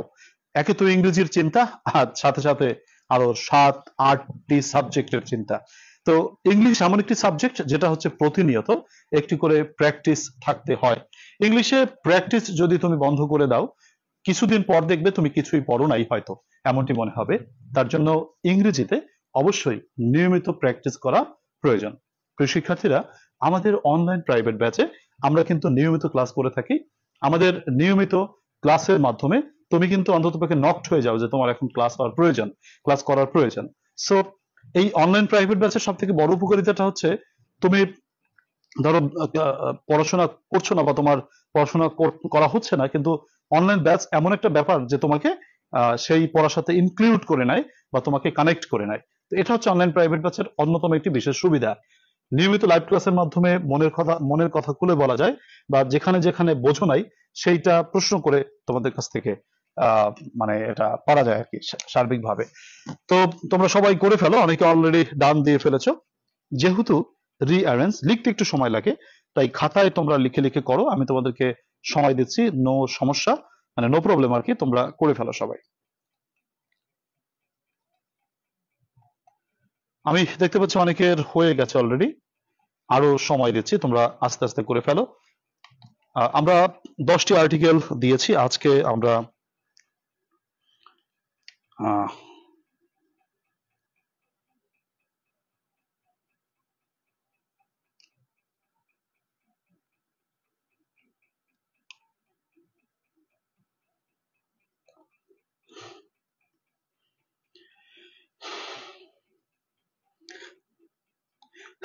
একে তো ইংরেজির চিন্তা আর সাথে সাথে আরো সাত আটটি সাবজেক্টের চিন্তা তো ইংলিশ এমন একটি সাবজেক্ট যেটা হচ্ছে প্রতিনিয়ত একটি করে প্র্যাকটিস থাকতে হয় ইংলিশে প্র্যাকটিস যদি তুমি বন্ধ করে দাও কিছুদিন পর দেখবে তুমি কিছুই পড়ো নাই হয়তো এমনটি মনে হবে তার জন্য ইংরেজিতে অবশ্যই নিয়মিত প্র্যাকটিস করা প্রয়োজন প্রিয় শিক্ষার্থীরা আমাদের অনলাইন প্রাইভেট ব্যাচে আমরা কিন্তু নিয়মিত ক্লাস করে থাকি আমাদের নিয়মিত ক্লাসের মাধ্যমে তুমি কিন্তু অন্ততপক্ষে নকড হয়ে যাও যে তোমার এখন ক্লাস হওয়ার প্রয়োজন ক্লাস করার প্রয়োজন সো এই অনলাইন প্রাইভেট ব্যাচের সব থেকে বড় উপকারিতাটা হচ্ছে তুমি ধরো পড়াশোনা করছো না বা তোমার পড়াশোনা করা হচ্ছে না কিন্তু অনলাইন ব্যাচ এমন একটা ব্যাপার যে তোমাকে সেই পড়ার সাথে ইনক্লুড করে নেয় বা তোমাকে কানেক্ট করে নেয় তো এটা হচ্ছে অনলাইন প্রাইভেট ব্যাচের অন্যতম একটি বিশেষ সুবিধা নিয়মিত লাইভ ক্লাসের মাধ্যমে মনের কথা মনের কথা খুলে বলা যায় বা যেখানে যেখানে বোঝো নাই সেইটা প্রশ্ন করে তোমাদের কাছ থেকে মানে এটা পারা যায় আর কি সার্বিকভাবে তো তোমরা সবাই করে ফেলো অনেকে অলরেডি ডান দিয়ে ফেলেছ যেহেতু রিঅ্যারেঞ্জ লিখতে একটু সময় লাগে তাই খাতায় তোমরা লিখে লিখে করো আমি তোমাদেরকে সময় দিচ্ছি নো সমস্যা মানে নো প্রবলেম আর কি তোমরা করে ফেলো সবাই আমি দেখতে পাচ্ছি অনেকের হয়ে গেছে অলরেডি আরো সময় দিচ্ছি তোমরা আস্তে আস্তে করে ফেলো আমরা দশটি আর্টিকেল দিয়েছি আজকে আমরা Uh,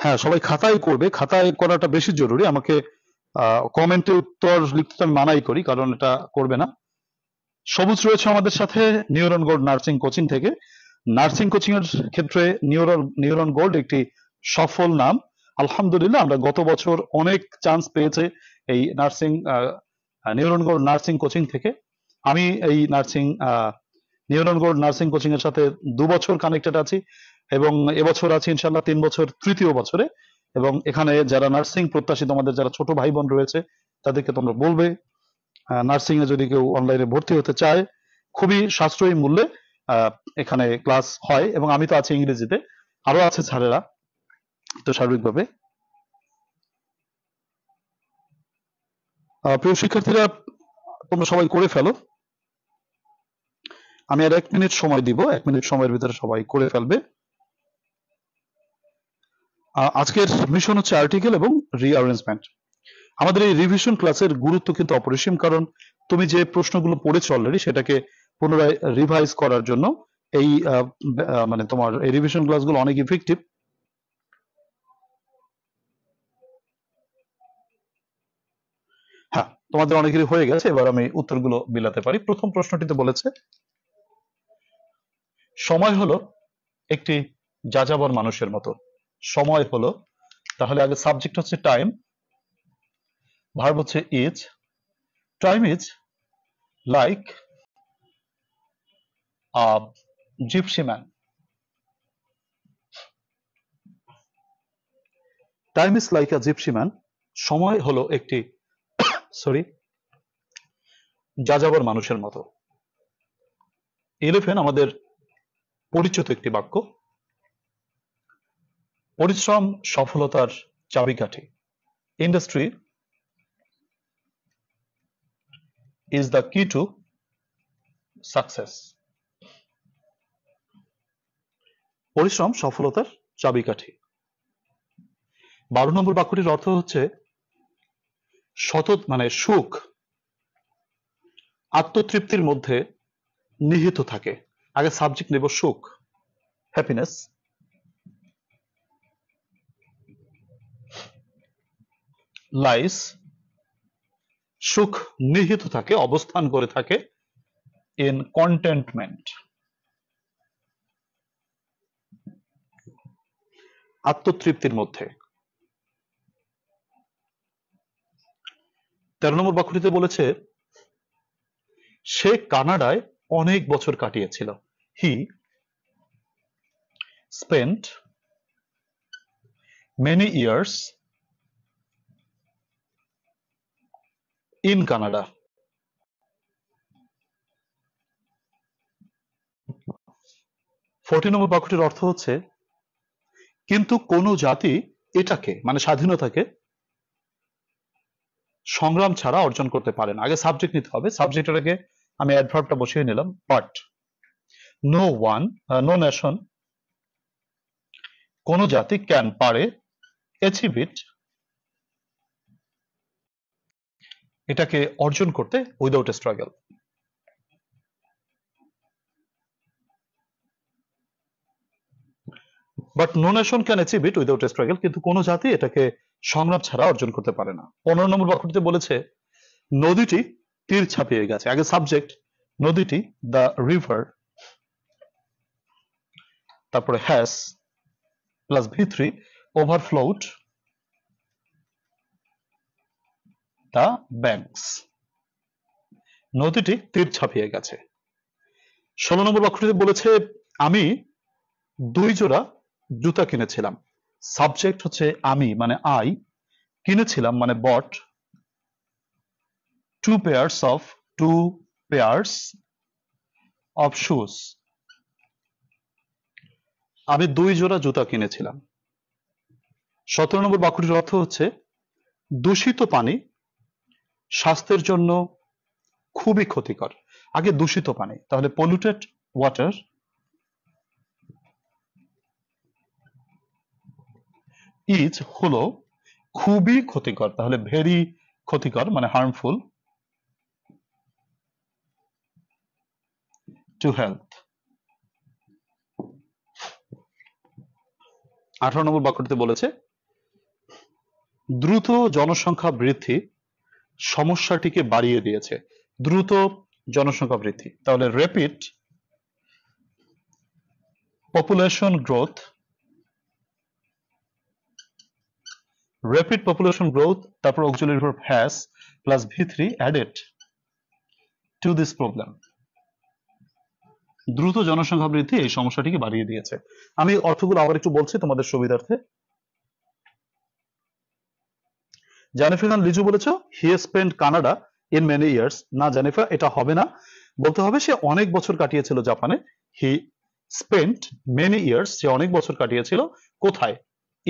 হ্যাঁ সবাই খাতায় করবে খাতায় করাটা বেশি জরুরি আমাকে কমেন্টে উত্তর লিখতে আমি মানাই করি কারণ এটা করবে না সবুজ রয়েছে আমাদের সাথে নিউরন গোল্ড নার্সিং কোচিং থেকে নার্সিং কোচিং এর ক্ষেত্রে নিউরন নিউরন গোল্ড একটি সফল নাম আলহামদুলিল্লাহ আমরা গত বছর অনেক চান্স পেয়েছে এই nursing Neuron Gold Nursing Coaching থেকে আমি এই nursing Neuron Gold Nursing coaching এর সাথে দু বছর কানেক্টেড আছি এবং এবছর আছি ইনশাল্লাহ তিন বছর তৃতীয় বছরে এবং এখানে যারা নার্সিং প্রত্যাশী তোমাদের যারা ছোট ভাই বোন রয়েছে তাদেরকে তোমরা বলবে নার্সিং এ যদি কেউ অনলাইনে ভর্তি হতে চায় খুবই সাশ্রয়ী মূল্যে এখানে ক্লাস হয় এবং আমি তো আছি ইংরেজিতে আরো আছে ছাড়েরা তো সার্বিকভাবে প্রিয় শিক্ষার্থীরা তোমরা সবাই করে ফেলো আমি আর এক মিনিট সময় দিব এক মিনিট সময়ের ভিতরে সবাই করে ফেলবে আজকের মিশন হচ্ছে আর্টিকেল এবং রিঅ্যারেঞ্জমেন্ট আমাদের এই রিভিশন ক্লাসের গুরুত্ব কিন্তু অপরিসীম কারণ তুমি যে প্রশ্নগুলো পড়েছো অলরেডি সেটাকে পুনরায় রিভাইজ করার জন্য এই মানে তোমার এই রিভিশন ক্লাসগুলো অনেক ইফেক্টিভ হ্যাঁ তোমাদের অনেকেরই হয়ে গেছে এবার আমি উত্তরগুলো মিলাতে পারি প্রথম প্রশ্নটিতে বলেছে সময় হলো একটি যাযাবর মানুষের মতো সময় হলো তাহলে আগে সাবজেক্ট হচ্ছে টাইম ভার্ব হচ্ছে is time is like gypsy time is like a gypsy সময় হলো একটি সরি যাযাবর মানুষের মতো এলিফেন আমাদের পরিচিত একটি বাক্য পরিশ্রম সফলতার চাবিকাঠি industry is the key to success. পরিশ্রম সফলতার চাবিকাঠি বারো নম্বর বাক্যটির অর্থ হচ্ছে সতত মানে সুখ আত্মতৃপ্তির মধ্যে নিহিত থাকে আগে সাবজেক্ট নেব সুখ হ্যাপিনেস লাইস সুখ নিহিত থাকে অবস্থান করে থাকে ইন কন্টেন্টমেন্ট আত্মতৃপ্তির মধ্যে তেরো নম্বর বাক্যটিতে বলেছে সে কানাডায় অনেক বছর কাটিয়েছিল he spent many years in Canada. Forty number বাক্যটির অর্থ হচ্ছে কিন্তু কোন জাতি এটাকে মানে স্বাধীনতাকে সংগ্রাম ছাড়া অর্জন করতে পারে না আগে সাবজেক্ট নিতে হবে আগে আমি অ্যাডভার্বটা বসিয়ে নিলাম but no one no nation কোন জাতি ক্যান পারে অ্যাচিভ ইট এটাকে অর্জন করতে without struggle but no nation can achieve it without struggle কিন্তু কোনো জাতি এটাকে সংগ্রাম ছাড়া অর্জন করতে পারে না পনেরো নম্বর বাক্যটিতে বলেছে নদীটি তীর ছাপিয়ে গেছে আগে সাবজেক্ট নদীটি দ্য রিভার তারপরে has plus V three overflowed the banks নদীটি তীর ছাপিয়ে গেছে ষোলো নম্বর বাক্যটিতে বলেছে আমি দুই জোড়া জুতা কিনেছিলাম সাবজেক্ট হচ্ছে আমি মানে আই কিনেছিলাম মানে bought two pairs of two pairs of shoes আমি দুই জোড়া জুতা কিনেছিলাম সতেরো নম্বর বাক্যটির অর্থ হচ্ছে দূষিত পানি স্বাস্থ্যের জন্য খুবই ক্ষতিকর আগে দূষিত পানি তাহলে পলিউটেড ওয়াটার ইজ হলো খুবই ক্ষতিকর তাহলে ভেরি ক্ষতিকর মানে হার্মফুল টু হেলথ আঠারো নম্বর বাক্যটিতে বলেছে দ্রুত জনসংখ্যা বৃদ্ধি সমস্যাটিকে বাড়িয়ে দিয়েছে দ্রুত জনসংখ্যা বৃদ্ধি তাহলে rapid population growth rapid population growth তারপর auxiliary verb has plus v3 added to this problem দ্রুত জনসংখ্যা বৃদ্ধি এই সমস্যাটিকে বাড়িয়ে দিয়েছে আমি অর্থগুলো আবার একটু বলছি তোমাদের সুবিধার্থে জেনিফার খান লিজু বলেছ he spend Canada in many years না জেনিফার এটা হবে না বলতে হবে সে অনেক বছর কাটিয়েছিল জাপানে হি স্পেন্ট মেনি ইয়ার্স সে অনেক বছর কাটিয়েছিল কোথায়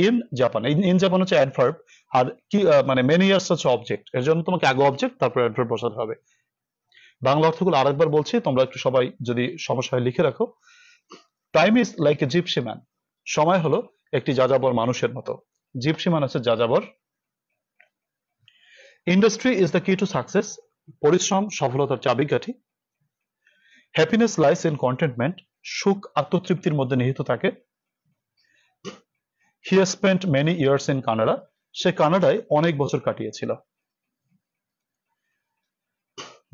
ইন জাপান ইন জাপান হচ্ছে অ্যাডভার্ব আর কি মানে মেনি ইয়ার্স হচ্ছে অবজেক্ট এর জন্য তোমাকে আগে অবজেক্ট তারপর অ্যাডভার্ব বসাতে হবে বাংলা অর্থগুলো আরেকবার বলছি তোমরা একটু সবাই যদি সমস্যা হয় লিখে রাখো time is like a gypsy man সময় হলো একটি যাযাবর মানুষের মতো জিপসি ম্যান হচ্ছে যাযাবর industry is the key to success পরিশ্রম সফলতার চাবিকাঠি হ্যাপিনেস লাইস ইন কন্টেন্টমেন্ট সুখ আত্মতৃপ্তির মধ্যে নিহিত থাকে he spent many years in Canada সে কানাডায় অনেক বছর কাটিয়েছিল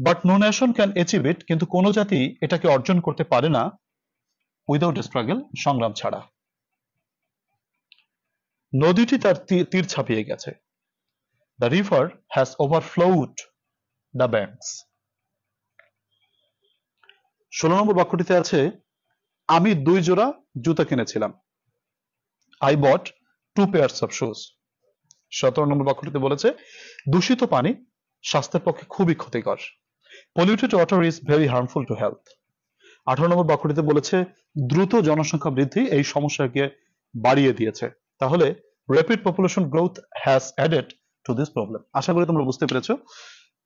but no nation can achieve it কিন্তু কোনো জাতি এটাকে অর্জন করতে পারে না উইদাউট স্ট্রাগল সংগ্রাম ছাড়া নদীটি তার তীর ছাপিয়ে গেছে The river has overflowed the banks. ষোলো নম্বর বাক্যটিতে আছে আমি দুই জোড়া জুতা কিনেছিলাম I bought two pairs of shoes সতেরো নম্বর বাক্যটিতে বলেছে দূষিত পানি স্বাস্থ্যের পক্ষে খুবই ক্ষতিকর polluted water is very harmful to health আঠারো নম্বর বাক্যটিতে বলেছে দ্রুত জনসংখ্যা বৃদ্ধি এই সমস্যাকে বাড়িয়ে দিয়েছে তাহলে rapid population growth has added to this problem আশা করি তোমরা বুঝতে পেরেছো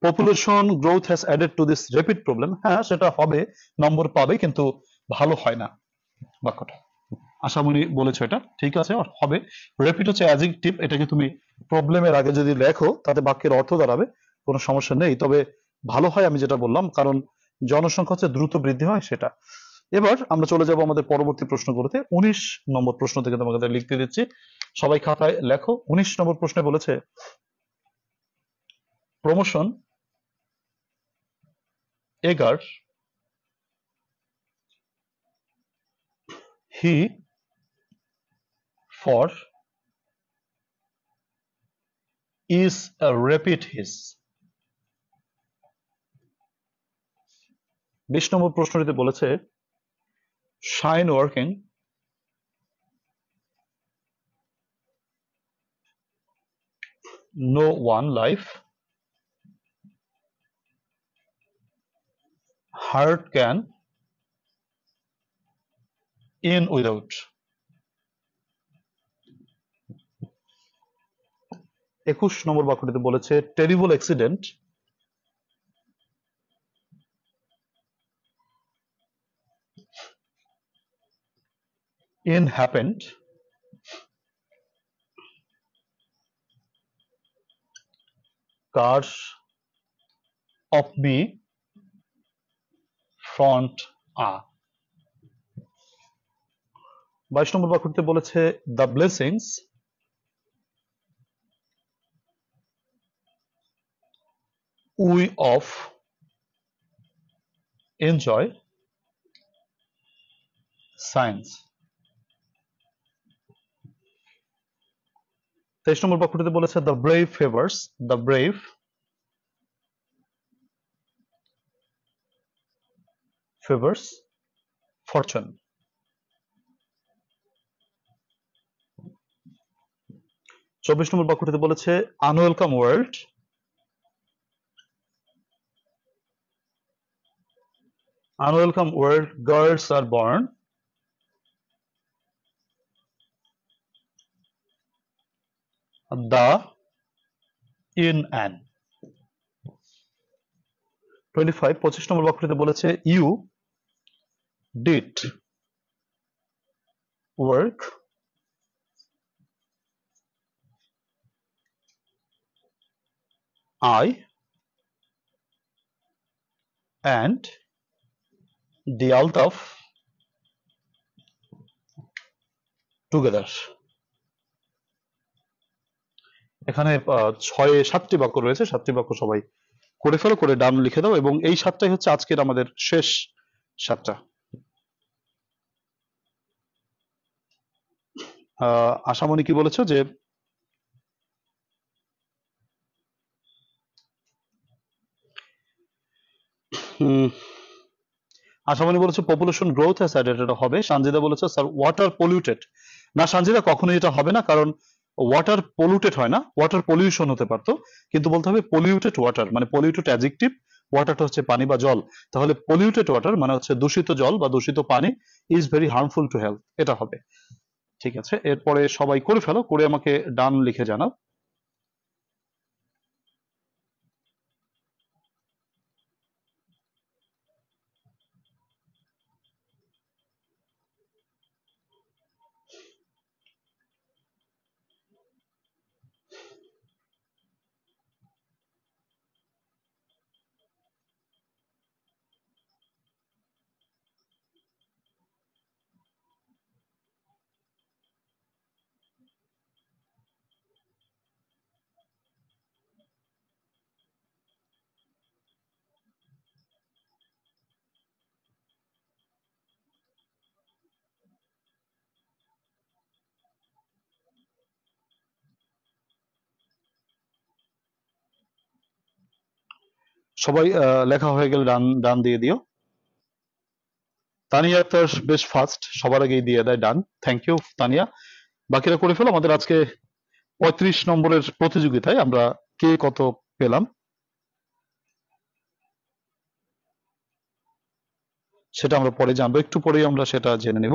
population growth has added to this rapid problem হ্যাঁ সেটা হবে নম্বর পাবে কিন্তু ভালো হয় না বাক্যটা আশা আশামণি বলেছো এটা ঠিক আছে হবে র্যাপিড হচ্ছে অ্যাডজেক্টিভ এটাকে তুমি প্রবলেমের আগে যদি লেখো তাতে বাক্যের অর্থ দাঁড়াবে কোনো সমস্যা নেই তবে ভালো হয় আমি যেটা বললাম কারণ জনসংখ্যা হচ্ছে দ্রুত বৃদ্ধি হয় সেটা এবার আমরা চলে যাব আমাদের পরবর্তী প্রশ্নগুলোতে উনিশ নম্বর প্রশ্ন থেকে তোমাকে লিখতে দিচ্ছি সবাই খাতায় লেখো উনিশ নম্বর প্রশ্নে বলেছে প্রমোশন এগার হি for is a repeat his বিশ নম্বর প্রশ্নটিতে বলেছে shine working no one life heart can in without একুশ নম্বর বাক্যটিতে বলেছে terrible accident in happened car of be front a বাইশ নম্বর বাক্যটিতে বলেছে the blessings we of enjoy science তেইশ নম্বর বাক্যটিতে বলেছে the brave favours the brave favours fortune. চব্বিশ নম্বর বাক্যটিতে বলেছে unwelcome world unwelcome world girls are born in in an five পঁচিশ নম্বর বাক্যটিতে বলেছে you did work I and the alt of together এখানে ছয় সাতটি বাক্য রয়েছে সাতটি বাক্য সবাই করে ফেলো করে ডান লিখে দাও এবং এই সাতটাই হচ্ছে আজকের আমাদের শেষ সাতটা আশামণি কি বলেছো যে আশামণি বলেছে পপুলেশন গ্রোথ হ্যাজ হবে সানজিদা বলেছে স্যার ওয়াটার পলিউটেড না সানজিদা কখনোই এটা হবে না কারণ ওয়াটার পলিউটেড হয় না ওয়াটার পলিউশন হতে পারতো কিন্তু বলতে হবে পলিউটেড ওয়াটার মানে পলিউটেড অ্যাজেক্টিভ ওয়াটারটা হচ্ছে পানি বা জল তাহলে পলিউটেড ওয়াটার মানে হচ্ছে দূষিত জল বা দূষিত পানি is very harmful to health এটা হবে ঠিক আছে এরপরে সবাই করে ফেলো করে আমাকে ডান লিখে জানাও সবাই লেখা হয়ে গেলে ডান ডান দিয়ে দিও তানিয়া তো বেশ ফাস্ট সবার আগেই দিয়ে দেয় ডান থ্যাংক ইউ তানিয়া বাকিরা করে ফেলো আমাদের আজকে পঁয়ত্রিশ নম্বরের প্রতিযোগিতায় আমরা কে কত পেলাম সেটা আমরা পরে জানবো একটু পরেই আমরা সেটা জেনে নেব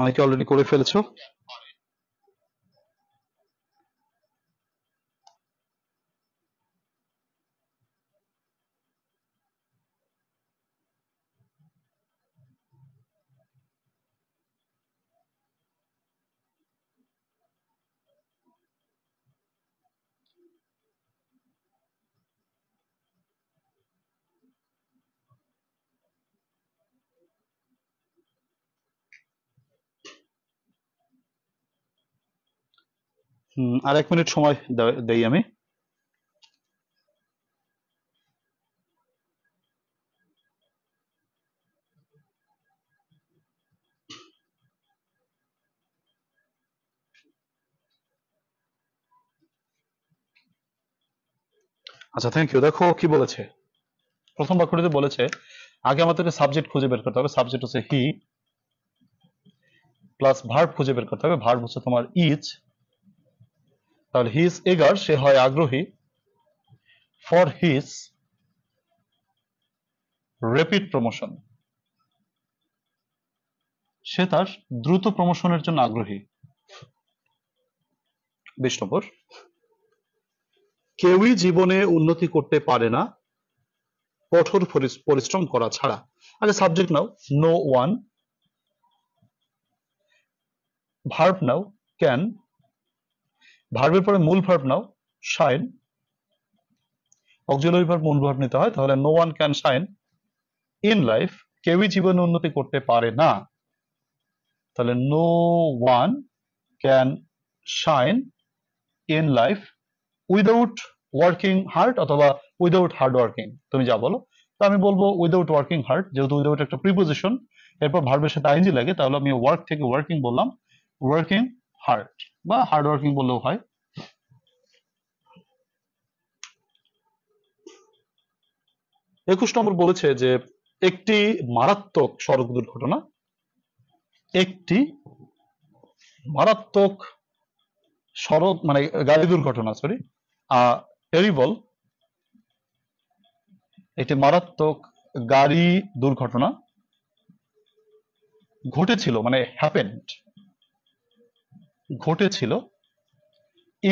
অনেকে অলরেডি করে ফেলেছো আর এক মিনিট সময় দেই আমি আচ্ছা থ্যাংক ইউ দেখো কি বলেছে প্রথম বাক্যটিতে বলেছে আগে আমাদেরকে সাবজেক্ট খুঁজে বের করতে হবে সাবজেক্ট হচ্ছে হি প্লাস ভার্ব খুঁজে বের করতে হবে ভার্ব হচ্ছে তোমার ইজ তাহলে হিজ এগার সে হয় আগ্রহী ফর হিজ র্যাপিড প্রমোশন সে তার দ্রুত প্রমোশনের জন্য আগ্রহী বিশ নম্বর কেউই জীবনে উন্নতি করতে পারে না কঠোর পরিশ্রম করা ছাড়া আচ্ছা সাবজেক্ট নাও নো ওয়ান ভার্ব নাও ক্যান ভার্বের পরে মূল ভার্ব নাও শাইন অক্সিলারি ভার্ব মূল ভার্ব নিতে হয় তাহলে no one can shine in life কেউই জীবনে উন্নতি করতে পারে না তাহলে no one can shine in life without working heart অথবা উইদাউট হার্ড ওয়ার্কিং তুমি যা বলো তো আমি বলবো উইদাউট ওয়ার্কিং হার্ট যেহেতু উইদাউট একটা প্রিপোজিশন এরপর ভার্বের সাথে আইনজি লাগে তাহলে আমি ওয়ার্ক থেকে ওয়ার্কিং বললাম ওয়ার্কিং হার্ট বা হার্ড ওয়ার্কিং বললেও হয় একুশ নম্বর বলেছে যে একটি মারাত্মক সড়ক দুর্ঘটনা একটি মারাত্মক সড়ক মানে গাড়ি দুর্ঘটনা সরি টেরিবল একটি মারাত্মক গাড়ি দুর্ঘটনা ঘটেছিল মানে হ্যাপেন্ড ঘটেছিল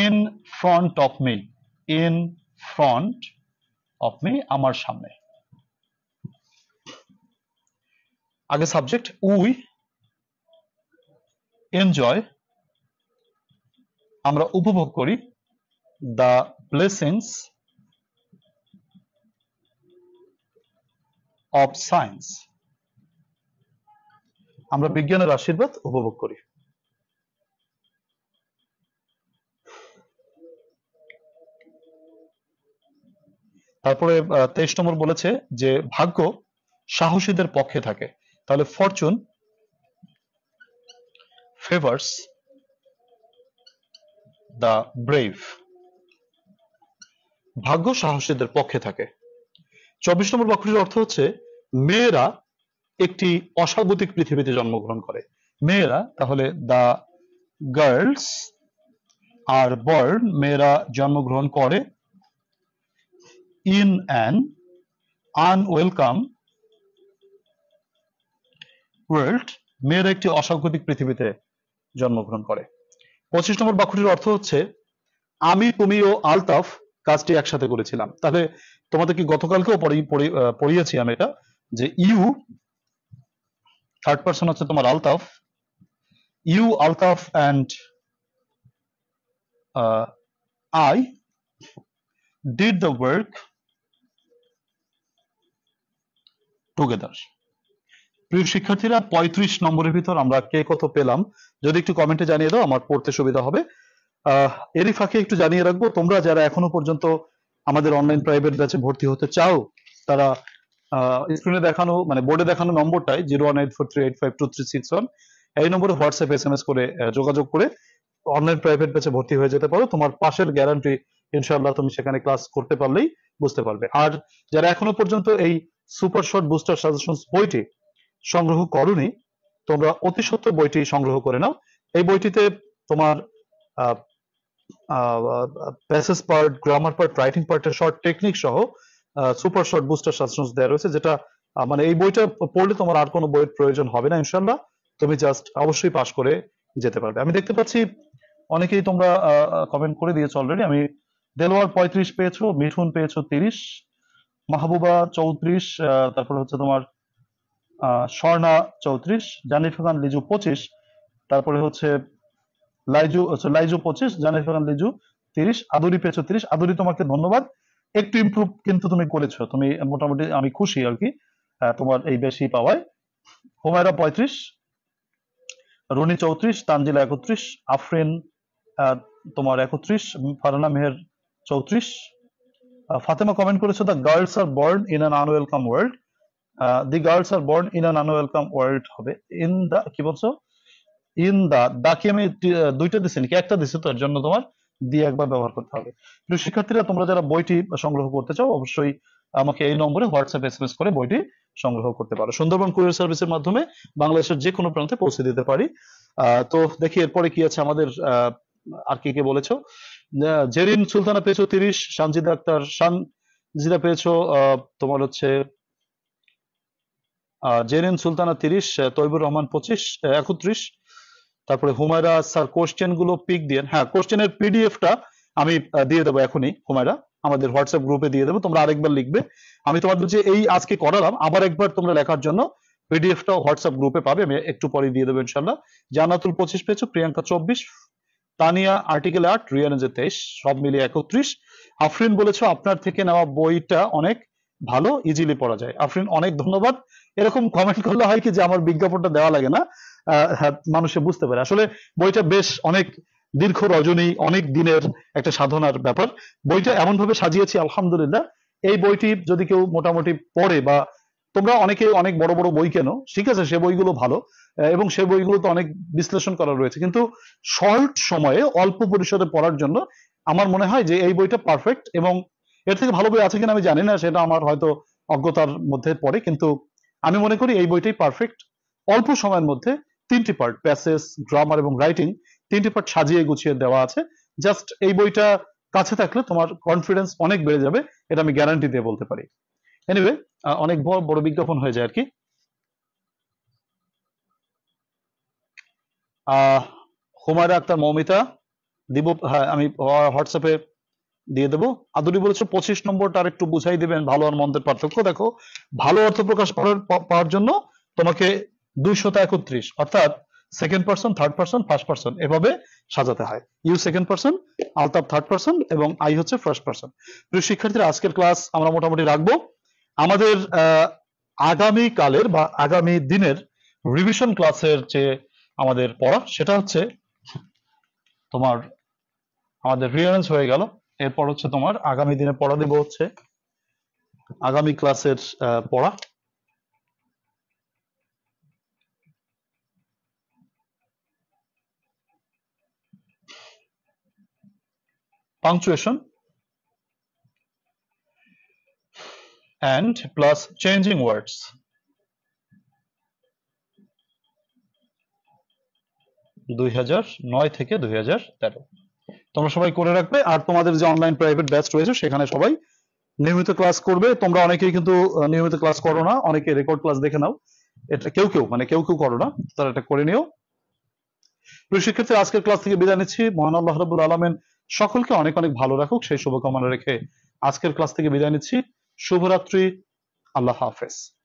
in front of me in front of me আমার সামনে আগে সাবজেক্ট উই এনজয় আমরা উপভোগ করি দ্য ব্লেসিংস অফ সায়েন্স আমরা বিজ্ঞানের আশীর্বাদ উপভোগ করি তারপরে তেইশ নম্বর বলেছে যে ভাগ্য সাহসীদের পক্ষে থাকে তাহলে ফরচুন ফেভার্স দ্য ব্রেভ ভাগ্য সাহসীদের পক্ষে থাকে চব্বিশ নম্বর বাক্যটির অর্থ হচ্ছে মেয়েরা একটি অস্বাগতিক পৃথিবীতে জন্মগ্রহণ করে মেয়েরা তাহলে দ্য গার্লস আর বর্ন মেয়েরা জন্মগ্রহণ করে in an unwelcome world মেয়েরা একটি অস্বাগতিক পৃথিবীতে জন্মগ্রহণ করে পঁচিশ নম্বর বাক্যটির অর্থ হচ্ছে আমি তুমি ও আলতাফ কাজটি একসাথে করেছিলাম তাহলে তোমাদের কি গতকালকেও পড়িয়েছি আমি এটা যে ইউ থার্ড পার্সন হচ্ছে তোমার Altaf you Altaf and I did the work together প্রিয় শিক্ষার্থীরা ৩৫ নম্বরের ভিতর আমরা কে কত পেলাম যদি একটু কমেন্টে জানিয়ে দাও আমার পড়তে সুবিধা হবে এরই ফাঁকে একটু জানিয়ে রাখবো তোমরা যারা এখনো পর্যন্ত আমাদের অনলাইন প্রাইভেট ব্যাচে ভর্তি হতে চাও তারা স্ক্রিনে দেখানো মানে বোর্ডে দেখানো নম্বরটায় zero one eight four three eight five two three six one এই নম্বরে হোয়াটসঅ্যাপ এস এম এস করে যোগাযোগ করে অনলাইন প্রাইভেট ব্যাচে ভর্তি হয়ে যেতে পারো তোমার পাশের গ্যারান্টি ইনশাল্লাহ তুমি সেখানে ক্লাস করতে পারলেই বুঝতে পারবে আর যারা এখনো পর্যন্ত এই সুপার শর্ট বুস্টার সাজেশন বইটি সংগ্রহ করনি তোমরা অতি সত্য বইটি সংগ্রহ করে নাও এই বইটিতে তোমার passage part grammar part writing পার্টের শর্ট টেকনিক সহ সুপার শর্ট বুস্টার সাজেশন দেওয়া রয়েছে যেটা মানে এই বইটা পড়লে তোমার আর কোনো বইয়ের প্রয়োজন হবে না ইনশাল্লাহ তুমি জাস্ট অবশ্যই পাস করে যেতে পারবে আমি দেখতে পাচ্ছি অনেকেই তোমরা কমেন্ট করে দিয়েছো অলরেডি আমি দেলোয়ার পঁয়ত্রিশ পেয়েছো মিঠুন পেয়েছো তিরিশ মাহবুবা চৌত্রিশ তারপর হচ্ছে তোমার স্বর্ণা চৌত্রিশ জানিফ খান লিজু পঁচিশ তারপরে হচ্ছে লাইজু লাইজু পঁচিশ জানিফ খান লিজু তিরিশ আদুরি পেয়েছো তিরিশ আদুরি তোমাকে ধন্যবাদ একটু ইম্প্রুভ কিন্তু তুমি করেছো তুমি মোটামুটি আমি খুশি আর কি তোমার এই বেশি পাওয়ায় হুমায়রা পঁয়ত্রিশ রনি চৌত্রিশ তানজিলা একত্রিশ আফরিন তোমার একত্রিশ ফারানা মেহের চৌত্রিশ ফাতেমা কমেন্ট করেছে the girls are born in an unwelcome world the girls are born in an unwelcome world হবে ইন দা কি বলছো ইন দা দা কি আমি দুইটা দিছি নাকি একটা দিছি তো এর জন্য তোমার দিয়ে একবার ব্যবহার করতে হবে প্রিয় শিক্ষার্থীরা তোমরা যারা বইটি সংগ্রহ করতে চাও অবশ্যই আমাকে এই নম্বরে হোয়াটসঅ্যাপ এস এম এস করে বইটি সংগ্রহ করতে পারো সুন্দরবন কুরিয়ার সার্ভিসের মাধ্যমে বাংলাদেশের যে কোনো প্রান্তে পৌঁছে দিতে পারি তো দেখি এরপরে কি আছে আমাদের আর কে কে বলেছো জেরিন সুলতানা পেয়েছো তিরিশ সানজিদা আক্তার সানজিদা পেয়েছো তোমার হচ্ছে জেরিন সুলতানা তিরিশ তৈবুর রহমান পঁচিশ একত্রিশ তারপরে হুমায়রা স্যার কোশ্চেন গুলো পিক দিয়ে হ্যাঁ কোশ্চেনের পিডিএফটা আমি দিয়ে দেবো এখনই হুমায়রা আমাদের হোয়াটসঅ্যাপ গ্রুপে দিয়ে দেবো তোমরা আরেকবার লিখবে আমি তোমাদের যে এই আজকে করালাম আবার একবার তোমরা লেখার জন্য পিডিএফটাও হোয়াটসঅ্যাপ গ্রুপে পাবে আমি একটু পরে দিয়ে দেবো ইনশাল্লাহ জানাতুল পঁচিশ পেয়েছো প্রিয়াঙ্কা চব্বিশ তানিয়া আর্টিকেল আট রিয়ান যে তেইশ সব মিলিয়ে একত্রিশ আফরিন বলেছে আপনার থেকে নেওয়া বইটা অনেক ভালো ইজিলি পড়া যায় আফরিন অনেক ধন্যবাদ এরকম কমেন্ট করলে হয় কি যে আমার বিজ্ঞাপনটা দেওয়া লাগে না হ্যাঁ, মানুষে বুঝতে পারে আসলে বইটা বেশ অনেক দীর্ঘ রজনী অনেক দিনের একটা সাধনার ব্যাপার বইটা এমন ভাবে সাজিয়েছি আলহামদুলিল্লাহ এই বইটি যদি কেউ মোটামুটি পড়ে বা তোমরা অনেকে অনেক বড় বড় বই কেন ঠিক আছে সে বইগুলো ভালো এবং সেই বইগুলোতে অনেক বিশ্লেষণ করা রয়েছে কিন্তু শর্ট সময়ে অল্প পরিসরে পড়ার জন্য আমার মনে হয় যে এই বইটা পারফেক্ট এবং এর থেকে ভালো বই আছে কিনা আমি জানি না সেটা আমার হয়তো অজ্ঞতার মধ্যে পড়ে কিন্তু আমি মনে করি এই বইটাই পারফেক্ট অল্প সময়ের মধ্যে তিনটি পার্ট প্যাসেজ গ্রামার এবং রাইটিং তিনটি পার্ট সাজিয়ে গুছিয়ে দেওয়া আছে জাস্ট এই বইটা কাছে থাকলে তোমার কনফিডেন্স অনেক বেড়ে যাবে এটা আমি গ্যারান্টি দিয়ে বলতে পারি এনিওয়ে অনেক বড় বড় বিজ্ঞাপন হয়ে যায় আর কি হুমায়রা আক্তার মৌমিতা দিব হ্যাঁ আমি হোয়াটসঅ্যাপে দিয়ে দেবো আর দুটি বলেছে পঁচিশ নম্বরটা আর একটু বুঝাই দেবেন ভালো আর মন্দের পার্থক্য দেখো ভালো অর্থ প্রকাশ করার পাওয়ার জন্য তোমাকে দুইশত একত্রিশ অর্থাৎ second person third person first person এভাবে সাজাতে হয় you second person Altaf third person এবং আই হচ্ছে ফার্স্ট পার্সন প্রিয় শিক্ষার্থীরা আজকের ক্লাস আমরা মোটামুটি রাখবো আমাদের আগামী কালের বা আগামী দিনের রিভিশন ক্লাসের যে আমাদের পড়া সেটা হচ্ছে তোমার আমাদের রিয়ারেন্স হয়ে গেল এরপর হচ্ছে তোমার আগামী দিনে পড়া দিব হচ্ছে আগামী ক্লাসের পড়া punctuation and plus changing words 2009 থেকে 2013 তোমরা সবাই করে রাখবে আর তোমাদের যে অনলাইন প্রাইভেট ব্যাচ রয়েছে সেখানে সবাই নিয়মিত ক্লাস করবে তোমরা অনেকেই কিন্তু নিয়মিত ক্লাস করো না অনেকে রেকর্ড ক্লাস দেখে নাও এটা কেউ কেউ মানে কেউ কেউ করো না তারা এটা করে নিও প্রিয় শিক্ষার্থী আজকের ক্লাস থেকে বিদায় নিচ্ছি মহান আল্লাহ রাবুল আলমেন সকলকে অনেক অনেক ভালো রাখুক সেই শুভকামনা রেখে আজকের ক্লাস থেকে বিদায় নিচ্ছি শুভরাত্রি আল্লাহ হাফেজ